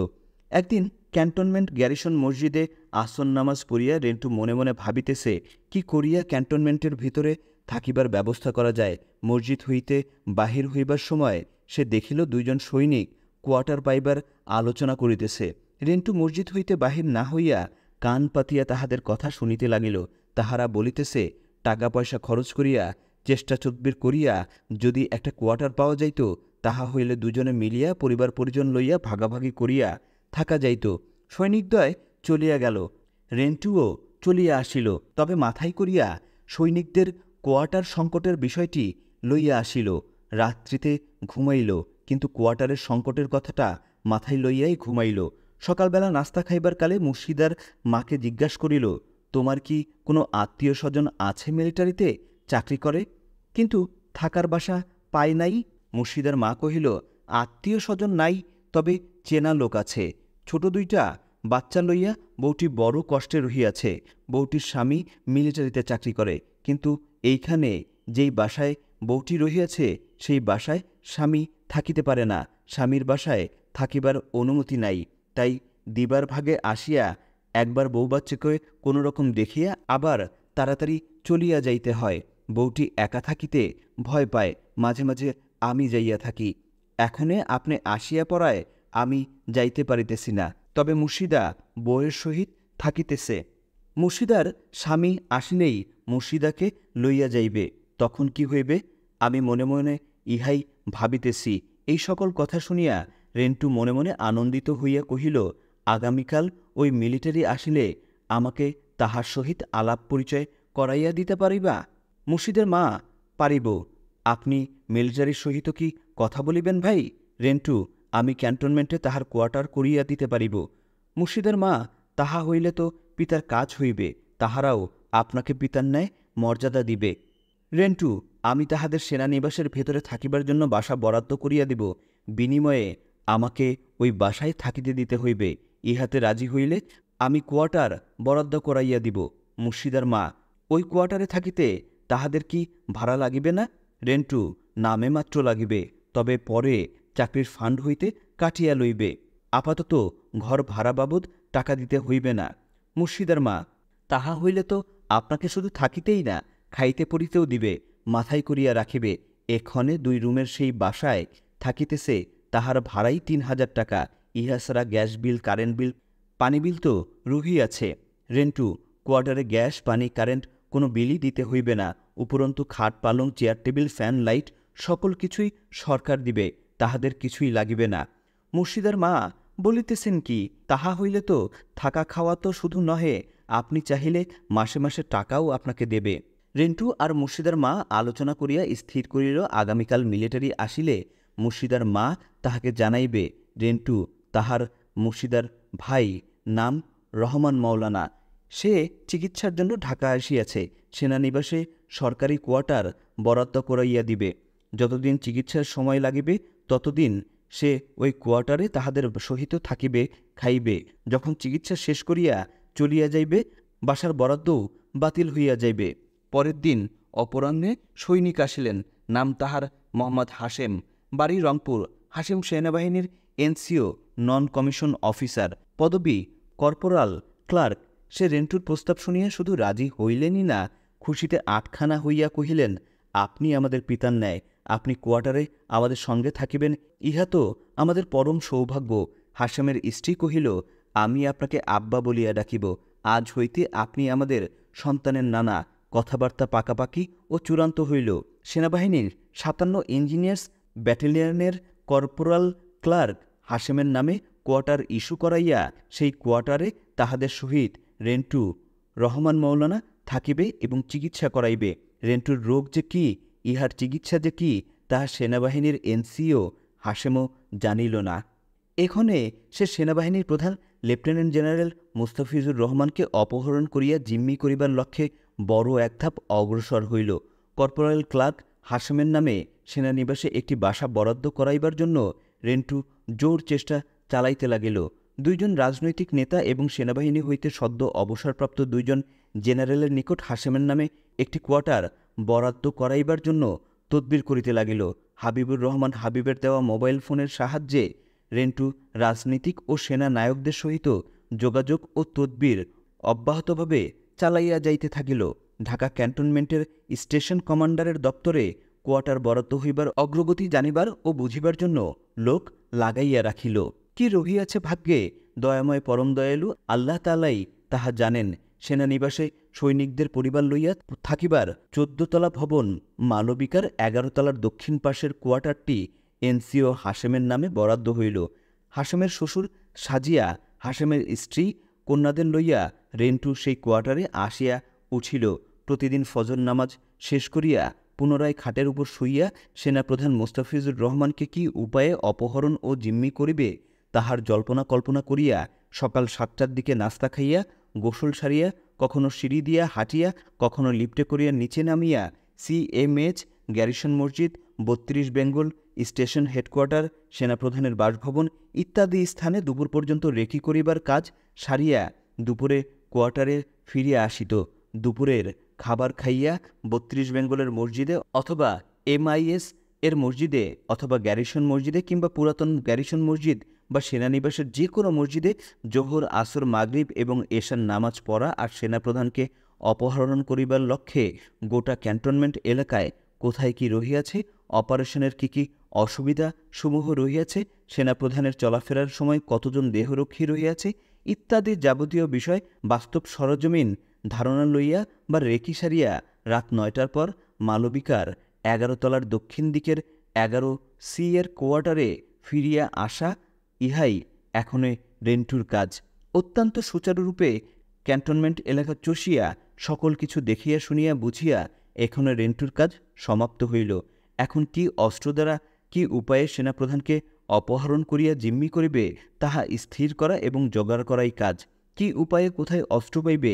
একদিন ক্যান্টনমেন্ট গ্যারিসন মসজিদে আসন নামাজ পড়িয়া রেন্টু মনে মনে ভাবিতেছে কি করিয়া ক্যান্টনমেন্টের ভিতরে থাকিবার ব্যবস্থা করা যায় মসজিদ হইতে বাহির হইবার সময় সে দেখিল দুইজন সৈনিক কোয়ার্টার পাইবার আলোচনা করিতেছে রেন্টু মসজিদ হইতে বাহির না হইয়া কান পাতিয়া তাহাদের কথা শুনিতে লাগিল তাহারা বলিতেছে টাকা পয়সা খরচ করিয়া চেষ্টা চদ্বির করিয়া যদি একটা কোয়ার্টার পাওয়া যাইত তাহা হইলে দুজনে মিলিয়া পরিবার পরিজন লইয়া ভাগাভাগি করিয়া থাকা যাইত সৈনিকদ্বয় চলিয়া গেল রেন্টুও চলিয়া আসিল তবে মাথায় করিয়া সৈনিকদের কোয়ার্টার সংকটের বিষয়টি লইয়া আসিল রাত্রিতে ঘুমাইল কিন্তু কোয়ার্টারের সংকটের কথাটা মাথায় লইয়াই ঘুমাইল সকালবেলা নাস্তা খাইবার কালে মুর্শিদার মাকে জিজ্ঞাসা করিল তোমার কি কোনো আত্মীয় স্বজন আছে মিলিটারিতে চাকরি করে কিন্তু থাকার বাসা পায় নাই মুর্শিদার মা কহিল আত্মীয় স্বজন নাই তবে চেনা লোক আছে ছোট দুইটা বাচ্চা লইয়া বউটি বড় কষ্টে রহিয়াছে বউটির স্বামী মিলিটারিতে চাকরি করে কিন্তু এইখানে যেই বাসায় বউটি রহিয়াছে সেই বাসায় স্বামী থাকিতে পারে না স্বামীর বাসায় থাকিবার অনুমতি নাই তাই দিবার ভাগে আসিয়া একবার বউবাচ্চাকে কোনো রকম দেখিয়া আবার তাড়াতাড়ি চলিয়া যাইতে হয় বউটি একা থাকিতে ভয় পায় মাঝে মাঝে আমি যাইয়া থাকি এখনে আপনি আসিয়া পড়ায় আমি যাইতে পারিতেছি না তবে মুর্শিদা বউয়ের সহিত থাকিতেছে মুর্শিদার স্বামী আসিলেই মুর্শিদাকে লইয়া যাইবে তখন কি হইবে আমি মনে মনে ইহাই ভাবিতেছি এই সকল কথা শুনিয়া রেন্টু মনে মনে আনন্দিত হইয়া কহিল আগামীকাল ওই মিলিটারি আসিলে আমাকে তাহার সহিত আলাপ পরিচয় করাইয়া দিতে পারিবা মুর্শিদের মা পারিব আপনি মিলিটারির সহিত কি কথা বলিবেন ভাই রেন্টু আমি ক্যান্টনমেন্টে তাহার কোয়ার্টার করিয়া দিতে পারিব মুর্শিদের মা তাহা হইলে তো পিতার কাজ হইবে তাহারাও আপনাকে পিতার ন্যায় মর্যাদা দিবে রেন্টু আমি তাহাদের সেনানিবাসের ভেতরে থাকিবার জন্য বাসা বরাদ্দ করিয়া দিব বিনিময়ে আমাকে ওই বাসায় থাকিতে দিতে হইবে ইহাতে রাজি হইলে আমি কোয়ার্টার বরাদ্দ করাইয়া দিব মুর্শিদার মা ওই কোয়ার্টারে থাকিতে তাহাদের কি ভাড়া লাগিবে না রেন্টু নামে মাত্র লাগিবে তবে পরে চাকরির ফান্ড হইতে কাটিয়া লইবে আপাতত ঘর ভাড়া বাবদ টাকা দিতে হইবে না মুর্শিদার মা তাহা হইলে তো আপনাকে শুধু থাকিতেই না খাইতে পড়িতেও দিবে মাথায় করিয়া রাখিবে এক্ষণে দুই রুমের সেই বাসায় থাকিতেছে তাহার ভাড়াই তিন হাজার টাকা ইহা ছাড়া গ্যাস বিল কারেন্ট বিল পানি বিল তো রুহি আছে রেন্টু কোয়ার্টারে গ্যাস পানি কারেন্ট কোনো বিলই দিতে হইবে না উপরন্তু খাট পালং চেয়ার টেবিল ফ্যান লাইট সকল কিছুই সরকার দিবে তাহাদের কিছুই লাগিবে না মুর্শিদার মা বলিতেছেন কি তাহা হইলে তো থাকা খাওয়া তো শুধু নহে আপনি চাহিলে মাসে মাসে টাকাও আপনাকে দেবে রেন্টু আর মুর্শিদার মা আলোচনা করিয়া স্থির করিল আগামীকাল মিলিটারি আসিলে মুর্শিদার মা তাহাকে জানাইবে রেন্টু তাহার মুর্শিদার ভাই নাম রহমান মৌলানা সে চিকিৎসার জন্য ঢাকা আসিয়াছে সেনানিবাসে সরকারি কোয়ার্টার বরাদ্দ করাইয়া দিবে যতদিন চিকিৎসার সময় লাগিবে ততদিন সে ওই কোয়ার্টারে তাহাদের সহিত থাকিবে খাইবে যখন চিকিৎসা শেষ করিয়া চলিয়া যাইবে বাসার বরাদ্দও বাতিল হইয়া যাইবে পরের দিন অপরাহ্নে সৈনিক আসিলেন নাম তাহার মোহাম্মদ হাশেম বাড়ি রংপুর হাশেম সেনাবাহিনীর এনসিও নন কমিশন অফিসার পদবি কর্পোরাল ক্লার্ক সে রেন্টুর প্রস্তাব শুনিয়া শুধু রাজি হইলেনই না খুশিতে আটখানা হইয়া কহিলেন আপনি আমাদের পিতার ন্যায় আপনি কোয়ার্টারে আমাদের সঙ্গে থাকিবেন ইহা তো আমাদের পরম সৌভাগ্য হাসেমের স্ত্রী কহিল আমি আপনাকে আব্বা বলিয়া ডাকিব আজ হইতে আপনি আমাদের সন্তানের নানা কথাবার্তা পাকাপাকি ও চূড়ান্ত হইল সেনাবাহিনীর সাতান্ন ইঞ্জিনিয়ার্স ব্যাটালিয়নের কর্পোরাল ক্লার্ক হাসেমের নামে কোয়ার্টার ইস্যু করাইয়া সেই কোয়ার্টারে তাহাদের সহিত রেন্টু রহমান মৌলানা থাকিবে এবং চিকিৎসা করাইবে রেন্টুর রোগ যে কি ইহার চিকিৎসা যে কি তাহা সেনাবাহিনীর এনসিও হাসেমও জানিল না এখানে সে সেনাবাহিনীর প্রধান লেফটেন্যান্ট জেনারেল মুস্তাফিজুর রহমানকে অপহরণ করিয়া জিম্মি করিবার লক্ষ্যে বড় এক ধাপ অগ্রসর হইল কর্পোরাল ক্লার্ক হাসেমের নামে সেনানিবাসে একটি বাসা বরাদ্দ করাইবার জন্য রেন্টু জোর চেষ্টা চালাইতে লাগিল দুইজন রাজনৈতিক নেতা এবং সেনাবাহিনী হইতে সদ্য অবসরপ্রাপ্ত দুইজন জেনারেলের নিকট হাসেমের নামে একটি কোয়ার্টার বরাদ্দ করাইবার জন্য তদবির করিতে লাগিল হাবিবুর রহমান হাবিবের দেওয়া মোবাইল ফোনের সাহায্যে রেন্টু রাজনীতিক ও সেনা নায়কদের সহিত যোগাযোগ ও তদবির অব্যাহতভাবে চালাইয়া যাইতে থাকিল ঢাকা ক্যান্টনমেন্টের স্টেশন কমান্ডারের দপ্তরে কোয়ার্টার বরাদ্দ হইবার অগ্রগতি জানিবার ও বুঝিবার জন্য লোক লাগাইয়া রাখিল কি রহিয়াছে ভাগ্যে দয়াময় পরম দয়ালু আল্লাহ তালাই তাহা জানেন সেনানিবাসে সৈনিকদের পরিবার লইয়া থাকিবার চোদ্দতলা ভবন মালবিকার এগারোতলার দক্ষিণ পাশের কোয়ার্টারটি এনসিও হাসেমের নামে বরাদ্দ হইল হাসেমের শ্বশুর সাজিয়া হাসেমের স্ত্রী কন্যাদের লইয়া রেন্টু সেই কোয়ার্টারে আসিয়া উঠিল প্রতিদিন ফজর নামাজ শেষ করিয়া পুনরায় খাটের উপর শুইয়া সেনাপ্রধান মোস্তাফিজুর রহমানকে কি উপায়ে অপহরণ ও জিম্মি করিবে তাহার জল্পনা কল্পনা করিয়া সকাল সাতটার দিকে নাস্তা খাইয়া গোসল সারিয়া কখনো সিঁড়ি দিয়া হাঁটিয়া কখনো লিফটে করিয়া নিচে নামিয়া সিএমএচ গ্যারিসন মসজিদ বত্রিশ বেঙ্গল স্টেশন হেডকোয়ার্টার সেনাপ্রধানের বাসভবন ইত্যাদি স্থানে দুপুর পর্যন্ত রেকি করিবার কাজ সারিয়া দুপুরে কোয়ার্টারে ফিরিয়া আসিত দুপুরের খাবার খাইয়া বত্রিশ বেঙ্গলের মসজিদে অথবা এমআইএস এর মসজিদে অথবা গ্যারিসন মসজিদে কিংবা পুরাতন গ্যারিসন মসজিদ বা সেনানিবাসের যে কোনো মসজিদে জোহর আসর মাগরিব এবং এশার নামাজ পড়া আর সেনাপ্রধানকে অপহরণ করিবার লক্ষ্যে গোটা ক্যান্টনমেন্ট এলাকায় কোথায় কি রহিয়াছে অপারেশনের কি কি অসুবিধা সমূহ রহিয়াছে সেনাপ্রধানের চলাফেরার সময় কতজন দেহরক্ষী রহিয়াছে ইত্যাদি যাবতীয় বিষয় বাস্তব সরজমিন ধারণা লইয়া বা রেখি সারিয়া রাত নয়টার পর মালবিকার এগারো তলার দক্ষিণ দিকের এগারো সি এর কোয়ার্টারে ফিরিয়া আসা ইহাই এখনে রেন্টুর কাজ অত্যন্ত সুচারুরূপে ক্যান্টনমেন্ট এলাকা চষিয়া সকল কিছু দেখিয়া শুনিয়া বুঝিয়া এখনে রেন্টুর কাজ সমাপ্ত হইল এখন কি অস্ত্র দ্বারা কি উপায়ে সেনাপ্রধানকে অপহরণ করিয়া জিম্মি করিবে তাহা স্থির করা এবং জোগাড় করাই কাজ কি উপায়ে কোথায় অস্ত্র পাইবে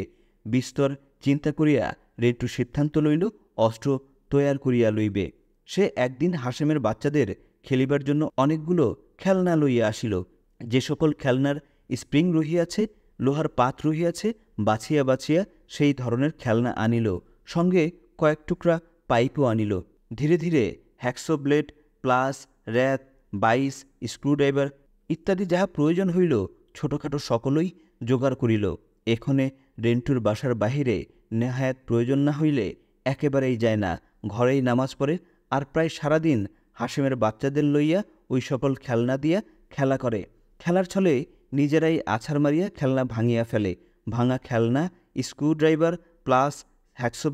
বিস্তর চিন্তা করিয়া রেটু সিদ্ধান্ত লইল অস্ত্র তৈয়ার করিয়া লইবে সে একদিন হাসেমের বাচ্চাদের খেলিবার জন্য অনেকগুলো খেলনা লইয়া আসিল যে সকল খেলনার স্প্রিং রহিয়াছে লোহার পাত রহিয়াছে বাছিয়া বাছিয়া সেই ধরনের খেলনা আনিল সঙ্গে কয়েক টুকরা পাইপও আনিল ধীরে ধীরে হ্যাক্সোব্লেড ব্লেড প্লাস র্যাত বাইশ স্ক্রুড্রাইভার ইত্যাদি যাহা প্রয়োজন হইল ছোটোখাটো সকলই জোগাড় করিল এখনে রেন্টুর বাসার বাহিরে নেহায়াত প্রয়োজন না হইলে একেবারেই যায় না ঘরেই নামাজ পড়ে আর প্রায় সারাদিন হাসিমের বাচ্চাদের লইয়া ওই সকল খেলনা দিয়া খেলা করে খেলার ছলে নিজেরাই আছাড় মারিয়া খেলনা ভাঙিয়া ফেলে ভাঙা খেলনা স্ক্রুড্রাইভার প্লাস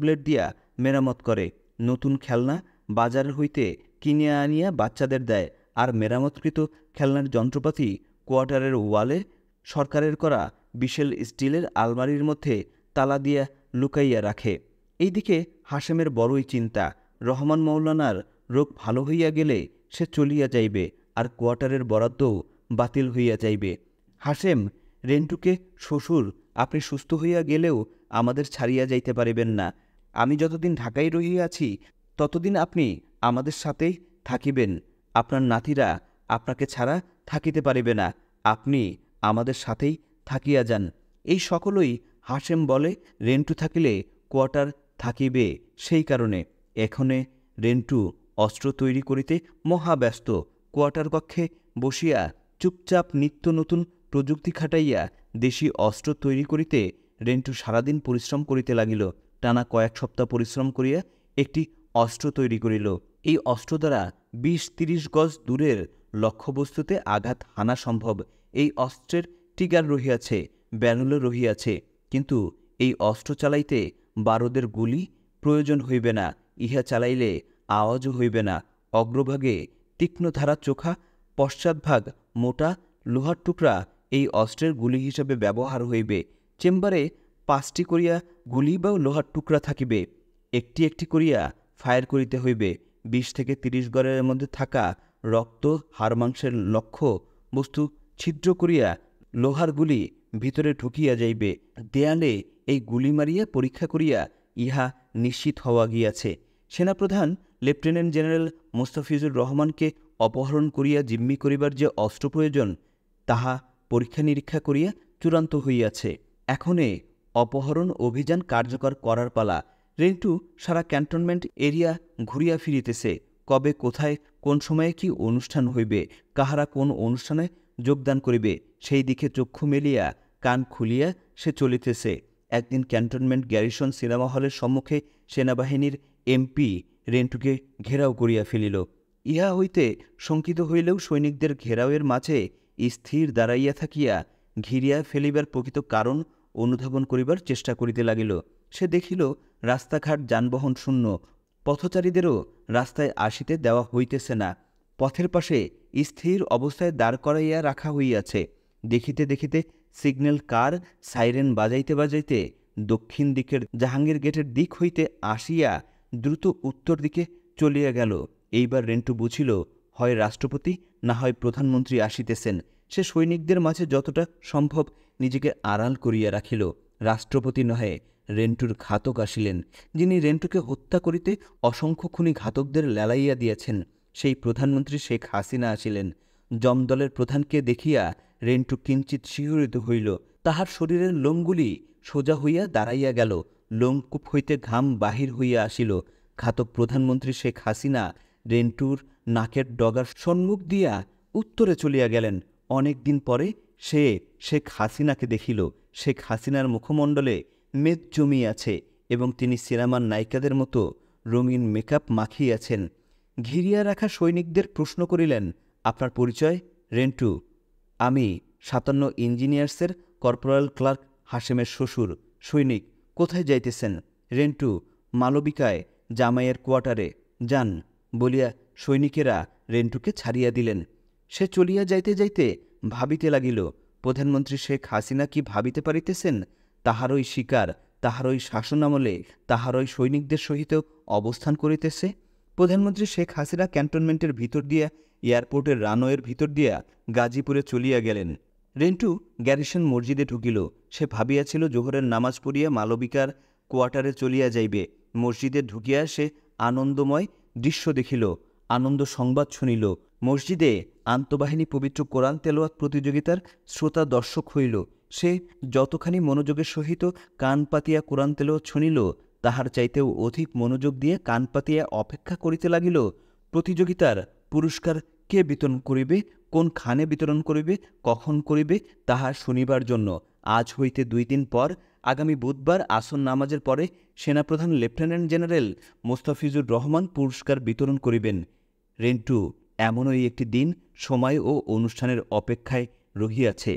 ব্লেড দিয়া মেরামত করে নতুন খেলনা বাজার হইতে কিনিয়া আনিয়া বাচ্চাদের দেয় আর মেরামতকৃত খেলনার যন্ত্রপাতি কোয়ার্টারের ওয়ালে সরকারের করা বিশেল স্টিলের আলমারির মধ্যে তালা দিয়া লুকাইয়া রাখে এইদিকে হাসেমের বড়ই চিন্তা রহমান মৌলানার রোগ ভালো হইয়া গেলে সে চলিয়া যাইবে আর কোয়ার্টারের বরাদ্দও বাতিল হইয়া যাইবে হাসেম রেন্টুকে শ্বশুর আপনি সুস্থ হইয়া গেলেও আমাদের ছাড়িয়া যাইতে পারিবেন না আমি যতদিন ঢাকায় রহিয়াছি ততদিন আপনি আমাদের সাথেই থাকিবেন আপনার নাতিরা আপনাকে ছাড়া থাকিতে পারিবে না আপনি আমাদের সাথেই থাকিয়া যান এই সকলই হাসেম বলে রেন্টু থাকিলে কোয়ার্টার থাকিবে সেই কারণে এখনে রেন্টু অস্ত্র তৈরি করিতে মহাব্যস্ত কোয়ার্টার কক্ষে বসিয়া চুপচাপ নিত্য নতুন প্রযুক্তি খাটাইয়া দেশি অস্ত্র তৈরি করিতে রেন্টু সারাদিন পরিশ্রম করিতে লাগিল টানা কয়েক সপ্তাহ পরিশ্রম করিয়া একটি অস্ত্র তৈরি করিল এই অস্ত্র দ্বারা বিশ তিরিশ গজ দূরের লক্ষ্যবস্তুতে আঘাত হানা সম্ভব এই অস্ত্রের টিকার রহিয়াছে ব্যানুলও রহিয়াছে কিন্তু এই অস্ত্র চালাইতে বারোদের গুলি প্রয়োজন হইবে না ইহা চালাইলে আওয়াজও হইবে না অগ্রভাগে তীক্ষ্ণ ধারা চোখা পশ্চাৎভাগ মোটা লোহার টুকরা এই অস্ত্রের গুলি হিসাবে ব্যবহার হইবে চেম্বারে পাঁচটি করিয়া গুলি বা লোহার টুকরা থাকিবে একটি একটি করিয়া ফায়ার করিতে হইবে বিশ থেকে তিরিশ গড়ের মধ্যে থাকা রক্ত হাড় মাংসের লক্ষ্য বস্তু ছিদ্র করিয়া লোহার গুলি ভিতরে ঢুকিয়া যাইবে দেয়ালে এই গুলি মারিয়া পরীক্ষা করিয়া ইহা নিশ্চিত হওয়া গিয়াছে সেনাপ্রধান লেফটেন্যান্ট জেনারেল মোস্তাফিজুর রহমানকে অপহরণ করিয়া জিম্মি করিবার যে অস্ত্র প্রয়োজন তাহা পরীক্ষা নিরীক্ষা করিয়া চূড়ান্ত হইয়াছে এখনে অপহরণ অভিযান কার্যকর করার পালা রিন্টু সারা ক্যান্টনমেন্ট এরিয়া ঘুরিয়া ফিরিতেছে কবে কোথায় কোন সময়ে কি অনুষ্ঠান হইবে কাহারা কোন অনুষ্ঠানে যোগদান করিবে সেই দিকে চক্ষু মেলিয়া কান খুলিয়া সে চলিতেছে একদিন ক্যান্টনমেন্ট গ্যারিসন সিনেমা হলের সম্মুখে সেনাবাহিনীর এমপি রেন্টুকে ঘেরাও করিয়া ফেলিল ইহা হইতে শঙ্কিত হইলেও সৈনিকদের ঘেরাওয়ের মাঝে স্থির দাঁড়াইয়া থাকিয়া ঘিরিয়া ফেলিবার প্রকৃত কারণ অনুধাবন করিবার চেষ্টা করিতে লাগিল সে দেখিল রাস্তাঘাট যানবাহন শূন্য পথচারীদেরও রাস্তায় আসিতে দেওয়া হইতেছে না পথের পাশে স্থির অবস্থায় দাঁড় করাইয়া রাখা হইয়াছে দেখিতে দেখিতে সিগন্যাল কার সাইরেন বাজাইতে বাজাইতে দক্ষিণ দিকের জাহাঙ্গীর গেটের দিক হইতে আসিয়া দ্রুত উত্তর দিকে চলিয়া গেল এইবার রেন্টু বুঝিল হয় রাষ্ট্রপতি না হয় প্রধানমন্ত্রী আসিতেছেন সে সৈনিকদের মাঝে যতটা সম্ভব নিজেকে আড়াল করিয়া রাখিল রাষ্ট্রপতি নহে রেন্টুর ঘাতক আসিলেন যিনি রেন্টুকে হত্যা করিতে অসংখ্য খুনি ঘাতকদের লেলাইয়া দিয়েছেন সেই প্রধানমন্ত্রী শেখ হাসিনা আসিলেন জমদলের প্রধানকে দেখিয়া রেন্টু কিঞ্চিত শিহরিত হইল তাহার শরীরের লোমগুলি সোজা হইয়া দাঁড়াইয়া গেল লোমকূপ হইতে ঘাম বাহির হইয়া আসিল ঘাতক প্রধানমন্ত্রী শেখ হাসিনা রেন্টুর নাকের ডগার সম্মুখ দিয়া উত্তরে চলিয়া গেলেন অনেক দিন পরে সে শেখ হাসিনাকে দেখিল শেখ হাসিনার মুখমণ্ডলে মেদ জমিয়ে আছে এবং তিনি সিনেমার নায়িকাদের মতো রঙিন মেকআপ মাখিয়েছেন ঘিরিয়া রাখা সৈনিকদের প্রশ্ন করিলেন আপনার পরিচয় রেন্টু আমি সাতান্ন ইঞ্জিনিয়ার্সের কর্পোরাল ক্লার্ক হাসেমের শ্বশুর সৈনিক কোথায় যাইতেছেন রেন্টু মালবিকায় জামাইয়ের কোয়ার্টারে যান বলিয়া সৈনিকেরা রেন্টুকে ছাড়িয়া দিলেন সে চলিয়া যাইতে যাইতে ভাবিতে লাগিল প্রধানমন্ত্রী শেখ হাসিনা কি ভাবিতে পারিতেছেন তাহারই শিকার তাহারই শাসনামলে তাহারই সৈনিকদের সহিত অবস্থান করিতেছে প্রধানমন্ত্রী শেখ হাসিনা ক্যান্টনমেন্টের ভিতর দিয়া এয়ারপোর্টের রানওয়ের ভিতর দিয়া গাজীপুরে চলিয়া গেলেন রেন্টু গ্যারিসন মসজিদে ঢুকিল সে ভাবিয়াছিল জোহরের নামাজ পড়িয়া মালবিকার কোয়ার্টারে চলিয়া যাইবে মসজিদে ঢুকিয়া সে আনন্দময় দৃশ্য দেখিল আনন্দ সংবাদ শুনিল মসজিদে আন্তবাহিনী পবিত্র কোরআন তেলোয়াত প্রতিযোগিতার শ্রোতা দর্শক হইল সে যতখানি মনোযোগের সহিত কান পাতিয়া কোরআন তেল ছনিল তাহার চাইতেও অধিক মনোযোগ দিয়ে কান পাতিয়া অপেক্ষা করিতে লাগিল প্রতিযোগিতার পুরস্কার কে বিতরণ করিবে কোন খানে বিতরণ করিবে কখন করিবে তাহা শুনিবার জন্য আজ হইতে দুই দিন পর আগামী বুধবার আসন নামাজের পরে সেনাপ্রধান লেফটেন্যান্ট জেনারেল মোস্তাফিজুর রহমান পুরস্কার বিতরণ করিবেন রেন্টু এমনই একটি দিন সময় ও অনুষ্ঠানের অপেক্ষায় রহিয়াছে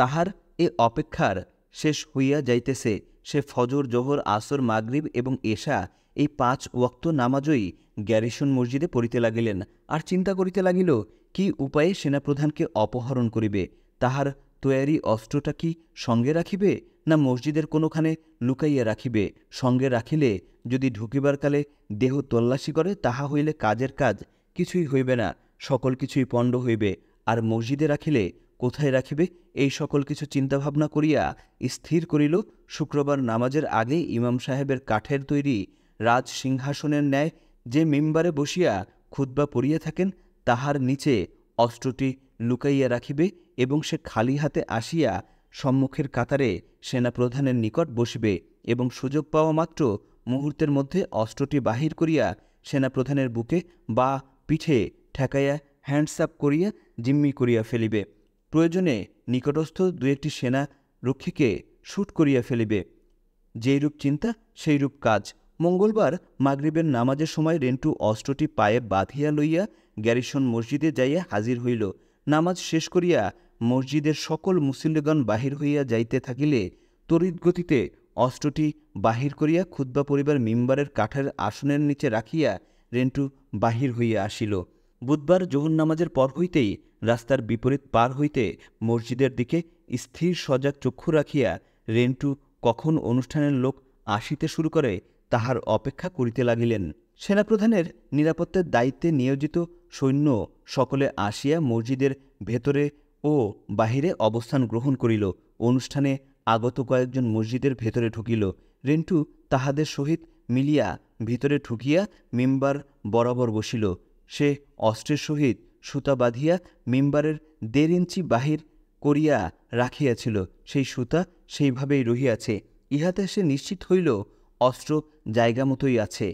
তাহার এ অপেক্ষার শেষ হইয়া যাইতেছে সে ফজর জোহর আসর মাগরিব এবং এশা এই পাঁচ ওয়াক্ত নামাজই গ্যারিসন মসজিদে পড়িতে লাগিলেন আর চিন্তা করিতে লাগিল কি উপায়ে সেনাপ্রধানকে অপহরণ করিবে তাহার তৈয়ারি অস্ত্রটা কি সঙ্গে রাখিবে না মসজিদের কোনোখানে লুকাইয়া রাখিবে সঙ্গে রাখিলে যদি ঢুকিবার কালে দেহ তল্লাশি করে তাহা হইলে কাজের কাজ কিছুই হইবে না সকল কিছুই পণ্ড হইবে আর মসজিদে রাখিলে কোথায় রাখিবে এই সকল কিছু চিন্তাভাবনা করিয়া স্থির করিল শুক্রবার নামাজের আগে ইমাম সাহেবের কাঠের তৈরি রাজ সিংহাসনের ন্যায় যে মেম্বারে বসিয়া খুদ্া পড়িয়া থাকেন তাহার নিচে অস্ত্রটি লুকাইয়া রাখিবে এবং সে খালি হাতে আসিয়া সম্মুখের কাতারে সেনাপ্রধানের নিকট বসবে এবং সুযোগ পাওয়া মাত্র মুহূর্তের মধ্যে অস্ত্রটি বাহির করিয়া সেনাপ্রধানের বুকে বা পিঠে ঠেকাইয়া হ্যান্ডস আপ করিয়া জিম্মি করিয়া ফেলিবে প্রয়োজনে নিকটস্থ দু একটি সেনা রক্ষীকে শ্যুট করিয়া ফেলিবে যেইরূপ চিন্তা সেইরূপ কাজ মঙ্গলবার মাগরিবের নামাজের সময় রেন্টু অস্ত্রটি পায়ে বাঁধিয়া লইয়া গ্যারিসন মসজিদে যাইয়া হাজির হইল নামাজ শেষ করিয়া মসজিদের সকল মুসলিগণ বাহির হইয়া যাইতে থাকিলে তড়িৎগতিতে অস্ত্রটি বাহির করিয়া ক্ষুদ্বা পরিবার মিম্বারের কাঠের আসনের নিচে রাখিয়া রেন্টু বাহির হইয়া আসিল বুধবার জহুর নামাজের পর হইতেই রাস্তার বিপরীত পার হইতে মসজিদের দিকে স্থির সজাগ চক্ষু রাখিয়া রেন্টু কখন অনুষ্ঠানের লোক আসিতে শুরু করে তাহার অপেক্ষা করিতে লাগিলেন সেনাপ্রধানের নিরাপত্তার দায়িত্বে নিয়োজিত সৈন্য সকলে আসিয়া মসজিদের ভেতরে ও বাহিরে অবস্থান গ্রহণ করিল অনুষ্ঠানে আগত কয়েকজন মসজিদের ভেতরে ঢুকিল রেন্টু তাহাদের সহিত মিলিয়া ভিতরে ঠুকিয়া মেম্বার বরাবর বসিল সে অস্ত্রের সহিত সুতা বাঁধিয়া মেম্বারের দেড় ইঞ্চি বাহির করিয়া রাখিয়াছিল সেই সুতা সেইভাবেই রহিয়াছে ইহাতে সে নিশ্চিত হইল অস্ত্র জায়গা মতোই আছে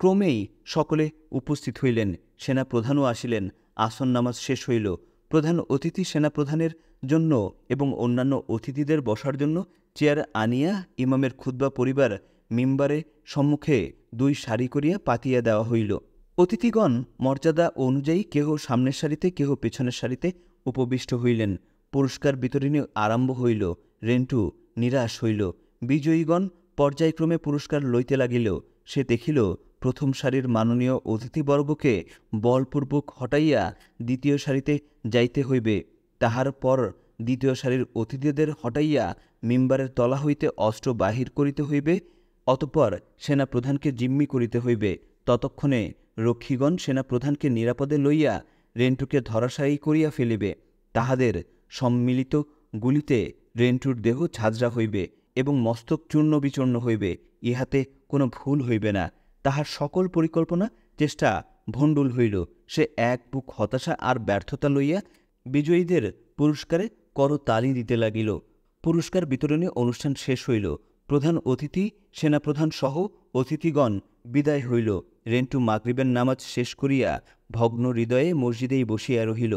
ক্রমেই সকলে উপস্থিত হইলেন সেনা প্রধানও আসিলেন আসন নামাজ শেষ হইল প্রধান অতিথি সেনা প্রধানের জন্য এবং অন্যান্য অতিথিদের বসার জন্য চেয়ার আনিয়া ইমামের ক্ষুদ্বা পরিবার মিম্বারে সম্মুখে দুই সারি করিয়া পাতিয়া দেওয়া হইল অতিথিগণ মর্যাদা অনুযায়ী কেহ সামনের সারিতে কেহ পেছনের সারিতে উপবিষ্ট হইলেন পুরস্কার বিতরণী আরম্ভ হইল রেন্টু নিরাশ হইল বিজয়ীগণ পর্যায়ক্রমে পুরস্কার লইতে লাগিল সে দেখিল প্রথম সারির মাননীয় অতিথিবর্গকে বলপূর্বক হটাইয়া দ্বিতীয় সারিতে যাইতে হইবে তাহার পর দ্বিতীয় সারির অতিথিদের হটাইয়া মিম্বারের তলা হইতে অস্ত্র বাহির করিতে হইবে অতপর সেনা প্রধানকে জিম্মি করিতে হইবে ততক্ষণে রক্ষীগণ সেনাপ্রধানকে নিরাপদে লইয়া রেন্টুকে ধরাশায়ী করিয়া ফেলিবে তাহাদের সম্মিলিত গুলিতে রেন্টুর দেহ ছাজরা হইবে এবং মস্তক চূর্ণ বিচূর্ণ হইবে ইহাতে কোনো ভুল হইবে না তাহার সকল পরিকল্পনা চেষ্টা ভণ্ডুল হইল সে এক বুক হতাশা আর ব্যর্থতা লইয়া বিজয়ীদের পুরস্কারে করতালি দিতে লাগিল পুরস্কার বিতরণী অনুষ্ঠান শেষ হইল প্রধান অতিথি সেনাপ্রধান সহ অতিথিগণ বিদায় হইল রেন্টু মাগরিবের নামাজ শেষ করিয়া ভগ্ন হৃদয়ে মসজিদেই বসিয়া রহিল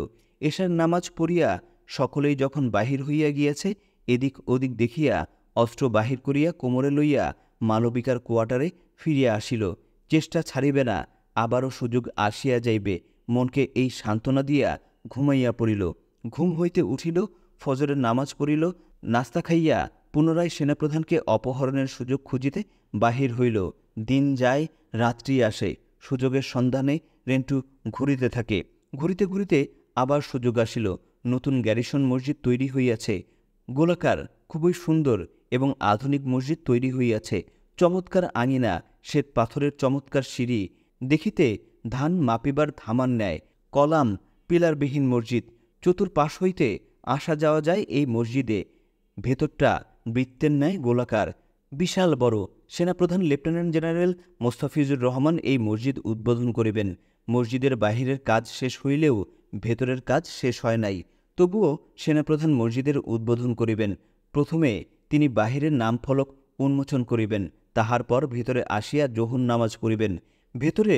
এশার নামাজ পড়িয়া সকলেই যখন বাহির হইয়া গিয়াছে এদিক ওদিক দেখিয়া অস্ত্র বাহির করিয়া কোমরে লইয়া মালবিকার কোয়ার্টারে ফিরিয়া আসিল চেষ্টা ছাড়িবে না আবারও সুযোগ আসিয়া যাইবে মনকে এই সান্ত্বনা দিয়া ঘুমাইয়া পড়িল ঘুম হইতে উঠিল ফজরের নামাজ পড়িল নাস্তা খাইয়া পুনরায় সেনাপ্রধানকে অপহরণের সুযোগ খুঁজিতে বাহির হইল দিন যায় রাত্রি আসে সুযোগের সন্ধানে রেন্টু ঘুরিতে থাকে ঘুরিতে ঘুরিতে আবার সুযোগ আসিল নতুন গ্যারিসন মসজিদ তৈরি হইয়াছে গোলাকার খুবই সুন্দর এবং আধুনিক মসজিদ তৈরি হইয়াছে চমৎকার আঙিনা শ্বেত পাথরের চমৎকার সিঁড়ি দেখিতে ধান মাপিবার ধামান নেয় কলাম পিলারবিহীন মসজিদ চতুর্পাশ হইতে আসা যাওয়া যায় এই মসজিদে ভেতরটা বৃত্তের ন্যায় গোলাকার বিশাল বড় সেনাপ্রধান লেফটেন্যান্ট জেনারেল মোস্তাফিজুর রহমান এই মসজিদ উদ্বোধন করিবেন মসজিদের বাহিরের কাজ শেষ হইলেও ভেতরের কাজ শেষ হয় নাই তবুও সেনাপ্রধান মসজিদের উদ্বোধন করিবেন প্রথমে তিনি বাহিরের নামফলক উন্মোচন করিবেন তাহার পর ভেতরে আসিয়া জহুন নামাজ করিবেন ভেতরে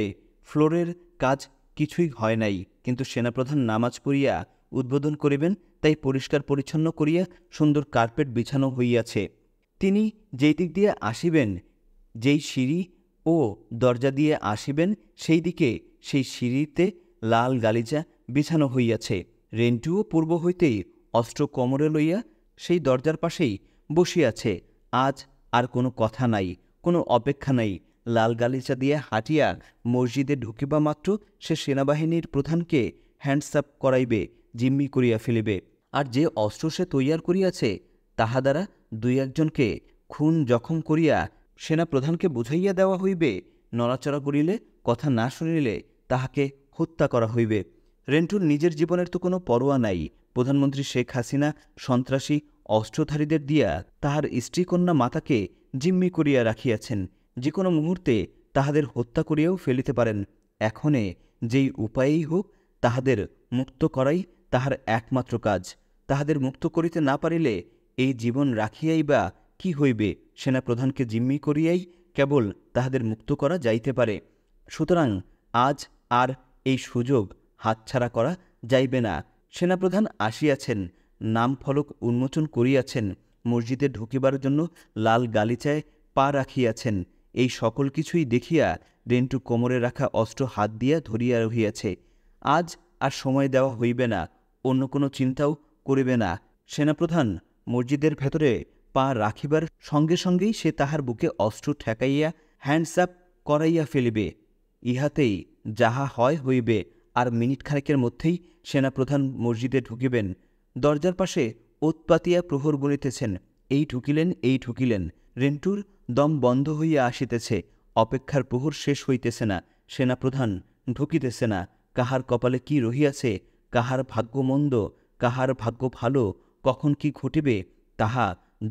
ফ্লোরের কাজ কিছুই হয় নাই কিন্তু সেনাপ্রধান নামাজ পড়িয়া উদ্বোধন করিবেন তাই পরিষ্কার পরিচ্ছন্ন করিয়া সুন্দর কার্পেট বিছানো হইয়াছে তিনি যেই দিক দিয়ে আসিবেন যেই সিঁড়ি ও দরজা দিয়ে আসিবেন সেই দিকে সেই সিঁড়িতে লাল গালিচা বিছানো হইয়াছে রেন্টুও পূর্ব হইতেই অস্ত্র কোমরে লইয়া সেই দরজার পাশেই বসিয়াছে আজ আর কোনো কথা নাই কোনো অপেক্ষা নাই লাল গালিচা দিয়ে হাঁটিয়া মসজিদে ঢুকিবা মাত্র সে সেনাবাহিনীর প্রধানকে হ্যান্ডসাপ করাইবে জিম্মি করিয়া ফেলিবে আর যে অস্ত্র সে তৈয়ার করিয়াছে তাহা দ্বারা দুই একজনকে খুন জখম করিয়া সেনা প্রধানকে বুঝাইয়া দেওয়া হইবে নড়াচড়া করিলে কথা না শুনিলে তাহাকে হত্যা করা হইবে রেন্টুর নিজের জীবনের তো কোনো পরোয়া নাই প্রধানমন্ত্রী শেখ হাসিনা সন্ত্রাসী অস্ত্রধারীদের দিয়া তাহার স্ত্রীকন্যা মাতাকে জিম্মি করিয়া রাখিয়াছেন যে কোনো মুহূর্তে তাহাদের হত্যা করিয়াও ফেলিতে পারেন এখনে যেই উপায়েই হোক তাহাদের মুক্ত করাই তাহার একমাত্র কাজ তাহাদের মুক্ত করিতে না পারিলে এই জীবন রাখিয়াই বা কি হইবে সেনাপ্রধানকে জিম্মি করিয়াই কেবল তাহাদের মুক্ত করা যাইতে পারে সুতরাং আজ আর এই সুযোগ হাতছাড়া করা যাইবে না সেনাপ্রধান আসিয়াছেন নাম ফলক উন্মোচন করিয়াছেন মসজিদে ঢুকিবার জন্য লাল গালিচায় পা রাখিয়াছেন এই সকল কিছুই দেখিয়া রেন্টু কোমরে রাখা অস্ত্র হাত দিয়া ধরিয়া রহিয়াছে আজ আর সময় দেওয়া হইবে না অন্য কোনো চিন্তাও করিবে না সেনাপ্রধান মসজিদের ভেতরে পা রাখিবার সঙ্গে সঙ্গেই সে তাহার বুকে অস্ত্র ঠেকাইয়া হ্যান্ডস আপ করাইয়া ফেলিবে ইহাতেই যাহা হয় হইবে আর মিনিট খানেকের মধ্যেই সেনাপ্রধান মসজিদে ঢুকিবেন দরজার পাশে ওৎপাতিয়া প্রহর বলিতেছেন এই ঢুকিলেন এই ঢুকিলেন রেন্টুর দম বন্ধ হইয়া আসিতেছে অপেক্ষার প্রহর শেষ হইতেছে না সেনাপ্রধান ঢুকিতেছে না কাহার কপালে কি রহিয়াছে কাহার ভাগ্য মন্দ কাহার ভাগ্য ভালো কখন কি ঘটিবে তাহা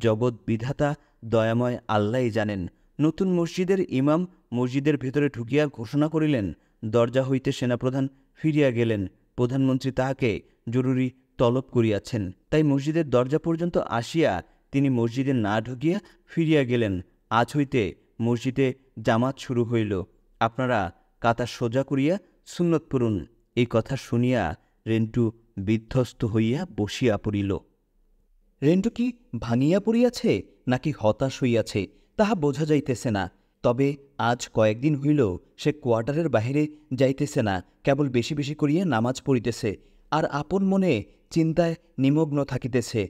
জগৎ বিধাতা দয়াময় আল্লাহ জানেন নতুন মসজিদের ইমাম মসজিদের ভেতরে ঢুকিয়া ঘোষণা করিলেন দরজা হইতে সেনাপ্রধান ফিরিয়া গেলেন প্রধানমন্ত্রী তাহাকে জরুরি তলব করিয়াছেন তাই মসজিদের দরজা পর্যন্ত আসিয়া তিনি মসজিদে না ঢুকিয়া ফিরিয়া গেলেন আজ হইতে মসজিদে জামাত শুরু হইল আপনারা কাতা সোজা করিয়া সুন্নত পড়ুন এই কথা শুনিয়া রেন্টু বিধ্বস্ত হইয়া বসিয়া পড়িল রেন্টু কি ভাঙিয়া পড়িয়াছে নাকি হতাশ হইয়াছে তাহা বোঝা যাইতেছে না তবে আজ কয়েকদিন হইল সে কোয়ার্টারের বাহিরে যাইতেছে না কেবল বেশি বেশি করিয়া নামাজ পড়িতেছে আর আপন মনে চিন্তায় নিমগ্ন থাকিতেছে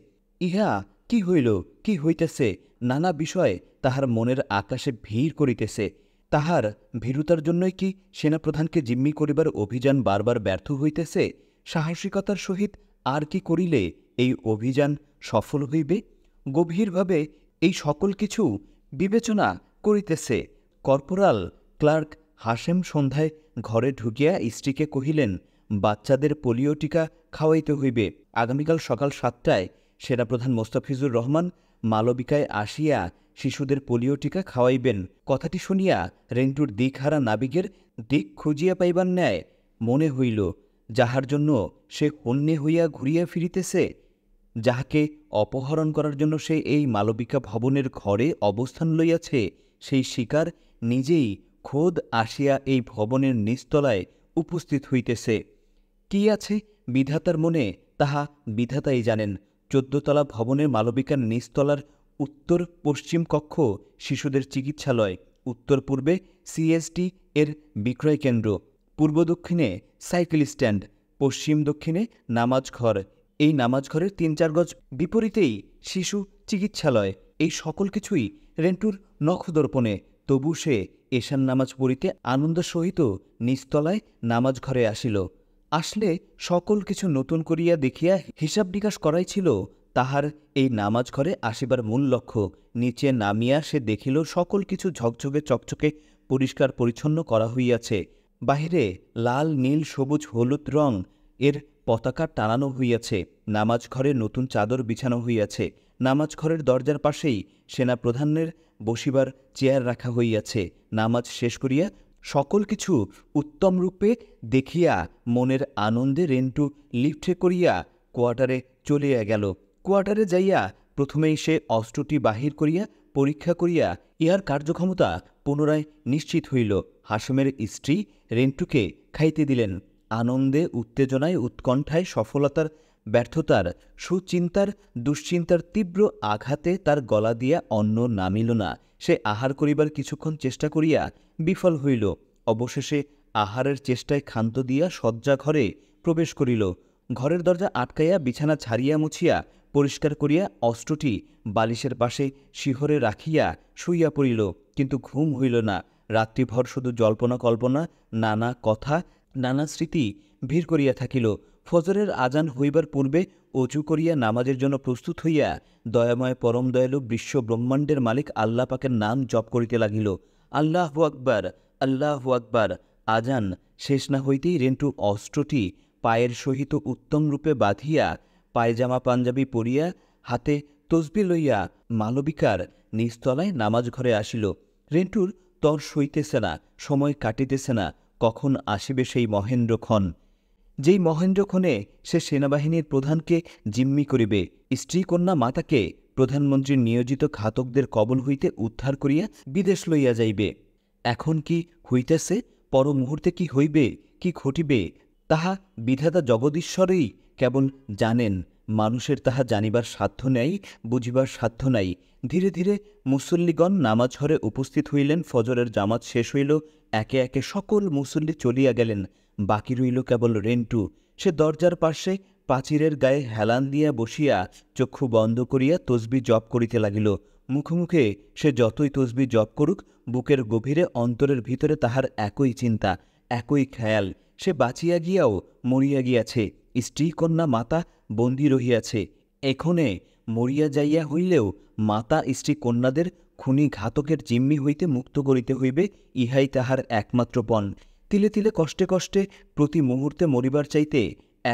ইহা কি হইল কি হইতেছে নানা বিষয়ে তাহার মনের আকাশে ভিড় করিতেছে তাহার ভীরুতার জন্যই কি সেনাপ্রধানকে জিম্মি করিবার অভিযান বারবার ব্যর্থ হইতেছে সাহসিকতার সহিত আর কি করিলে এই অভিযান সফল হইবে গভীরভাবে এই সকল কিছু বিবেচনা করিতেছে কর্পোরাল ক্লার্ক হাসেম সন্ধ্যায় ঘরে ঢুকিয়া স্ত্রীকে কহিলেন বাচ্চাদের পোলিও টিকা খাওয়াইতে হইবে আগামীকাল সকাল সাতটায় প্রধান মোস্তাফিজুর রহমান মালবিকায় আসিয়া শিশুদের পোলিও টিকা খাওয়াইবেন কথাটি শুনিয়া রেন্টুর দিকহারা নাবিকের দিক খুঁজিয়া পাইবার ন্যায় মনে হইল যাহার জন্য সে কন্যে হইয়া ঘুরিয়া ফিরিতেছে যাহাকে অপহরণ করার জন্য সে এই মালবিকা ভবনের ঘরে অবস্থান লইয়াছে সেই শিকার নিজেই খোদ আসিয়া এই ভবনের নিস্তলায় উপস্থিত হইতেছে কি আছে বিধাতার মনে তাহা বিধাতাই জানেন চোদ্দতলা ভবনের মালবিকার নিস্তলার উত্তর পশ্চিম কক্ষ শিশুদের চিকিৎসালয় উত্তর পূর্বে সিএসটি এর বিক্রয় কেন্দ্র পূর্ব দক্ষিণে সাইকেল স্ট্যান্ড পশ্চিম দক্ষিণে নামাজ ঘর এই নামাজ ঘরের তিন চার গজ বিপরীতেই শিশু চিকিৎসালয় এই সকল কিছুই রেন্টুর নখদর্পণে তবু সে এশান নামাজ পড়িতে আনন্দ সহিত নিস্তলায় নামাজ ঘরে আসিল আসলে সকল কিছু নতুন করিয়া দেখিয়া হিসাব নিকাশ করাই ছিল তাহার এই নামাজ ঘরে আসিবার মূল লক্ষ্য নিচে নামিয়া সে দেখিল সকল কিছু ঝকঝকে চকচকে পরিষ্কার পরিচ্ছন্ন করা হইয়াছে বাহিরে লাল নীল সবুজ হলুদ রং এর পতাকা টানানো হইয়াছে নামাজ ঘরে নতুন চাদর বিছানো হইয়াছে নামাজ ঘরের দরজার পাশেই সেনা প্রধানের বসিবার চেয়ার রাখা হইয়াছে নামাজ শেষ করিয়া সকল কিছু উত্তম রূপে দেখিয়া মনের আনন্দে রেন্টু লিফটে করিয়া কোয়ার্টারে চলিয়া গেল কোয়ার্টারে যাইয়া প্রথমেই সে অস্ত্রটি বাহির করিয়া পরীক্ষা করিয়া ইহার কার্যক্ষমতা পুনরায় নিশ্চিত হইল হাসমের স্ত্রী রেন্টুকে খাইতে দিলেন আনন্দে উত্তেজনায় উৎকণ্ঠায় সফলতার ব্যর্থতার সুচিন্তার দুশ্চিন্তার তীব্র আঘাতে তার গলা দিয়া অন্ন নামিল না সে আহার করিবার কিছুক্ষণ চেষ্টা করিয়া বিফল হইল অবশেষে আহারের চেষ্টায় ক্ষান্ত দিয়া শয্যা ঘরে প্রবেশ করিল ঘরের দরজা আটকাইয়া বিছানা ছাড়িয়া মুছিয়া পরিষ্কার করিয়া অস্ত্রটি বালিশের পাশে শিহরে রাখিয়া শুইয়া পড়িল কিন্তু ঘুম হইল না রাত্রিভর শুধু জল্পনা কল্পনা নানা কথা নানা স্মৃতি ভিড় করিয়া থাকিল ফজরের আজান হইবার পূর্বে অজু করিয়া নামাজের জন্য প্রস্তুত হইয়া দয়াময় পরম দয়ালু বিশ্ব ব্রহ্মাণ্ডের মালিক আল্লাহ পাকের নাম জপ করিতে লাগিল আল্লাহ আকবার আল্লাহ আকবার আজান শেষ না হইতেই রেন্টু অস্ত্রটি পায়ের সহিত উত্তমরূপে বাঁধিয়া পায়জামা পাঞ্জাবি পরিয়া হাতে তসবি লইয়া মালবিকার নিস্তলায় নামাজ ঘরে আসিল রেন্টুর তর সইতেছে না সময় কাটিতেছে না কখন আসিবে সেই মহেন্দ্রক্ষণ যেই মহেন্দ্রক্ষণে সে সেনাবাহিনীর প্রধানকে জিম্মি করিবে স্ত্রী কন্যা মাতাকে প্রধানমন্ত্রীর নিয়োজিত ঘাতকদের কবল হইতে উদ্ধার করিয়া বিদেশ লইয়া যাইবে এখন কি হইতেছে পর মুহূর্তে কি হইবে কি ঘটিবে তাহা বিধাতা জগদীশ্বরেই কেবল জানেন মানুষের তাহা জানিবার সাধ্য নেই বুঝিবার সাধ্য নাই ধীরে ধীরে মুসল্লিগণ নামাজ ঘরে উপস্থিত হইলেন ফজরের জামাত শেষ হইল একে একে সকল মুসল্লি চলিয়া গেলেন বাকি রইল কেবল রেন্টু সে দরজার পাশে পাচিরের গায়ে হেলান দিয়া বসিয়া চক্ষু বন্ধ করিয়া তসবি জপ করিতে লাগিল মুখে সে যতই তসবি জপ করুক বুকের গভীরে অন্তরের ভিতরে তাহার একই চিন্তা একই খেয়াল সে বাঁচিয়া গিয়াও মরিয়া গিয়াছে স্ত্রী কন্যা মাতা বন্দী রহিয়াছে এক্ষণে মরিয়া যাইয়া হইলেও মাতা স্ত্রী কন্যাদের খুনি ঘাতকের জিম্মি হইতে মুক্ত করিতে হইবে ইহাই তাহার একমাত্র পণ তিলে তিলে কষ্টে কষ্টে প্রতি মুহূর্তে মরিবার চাইতে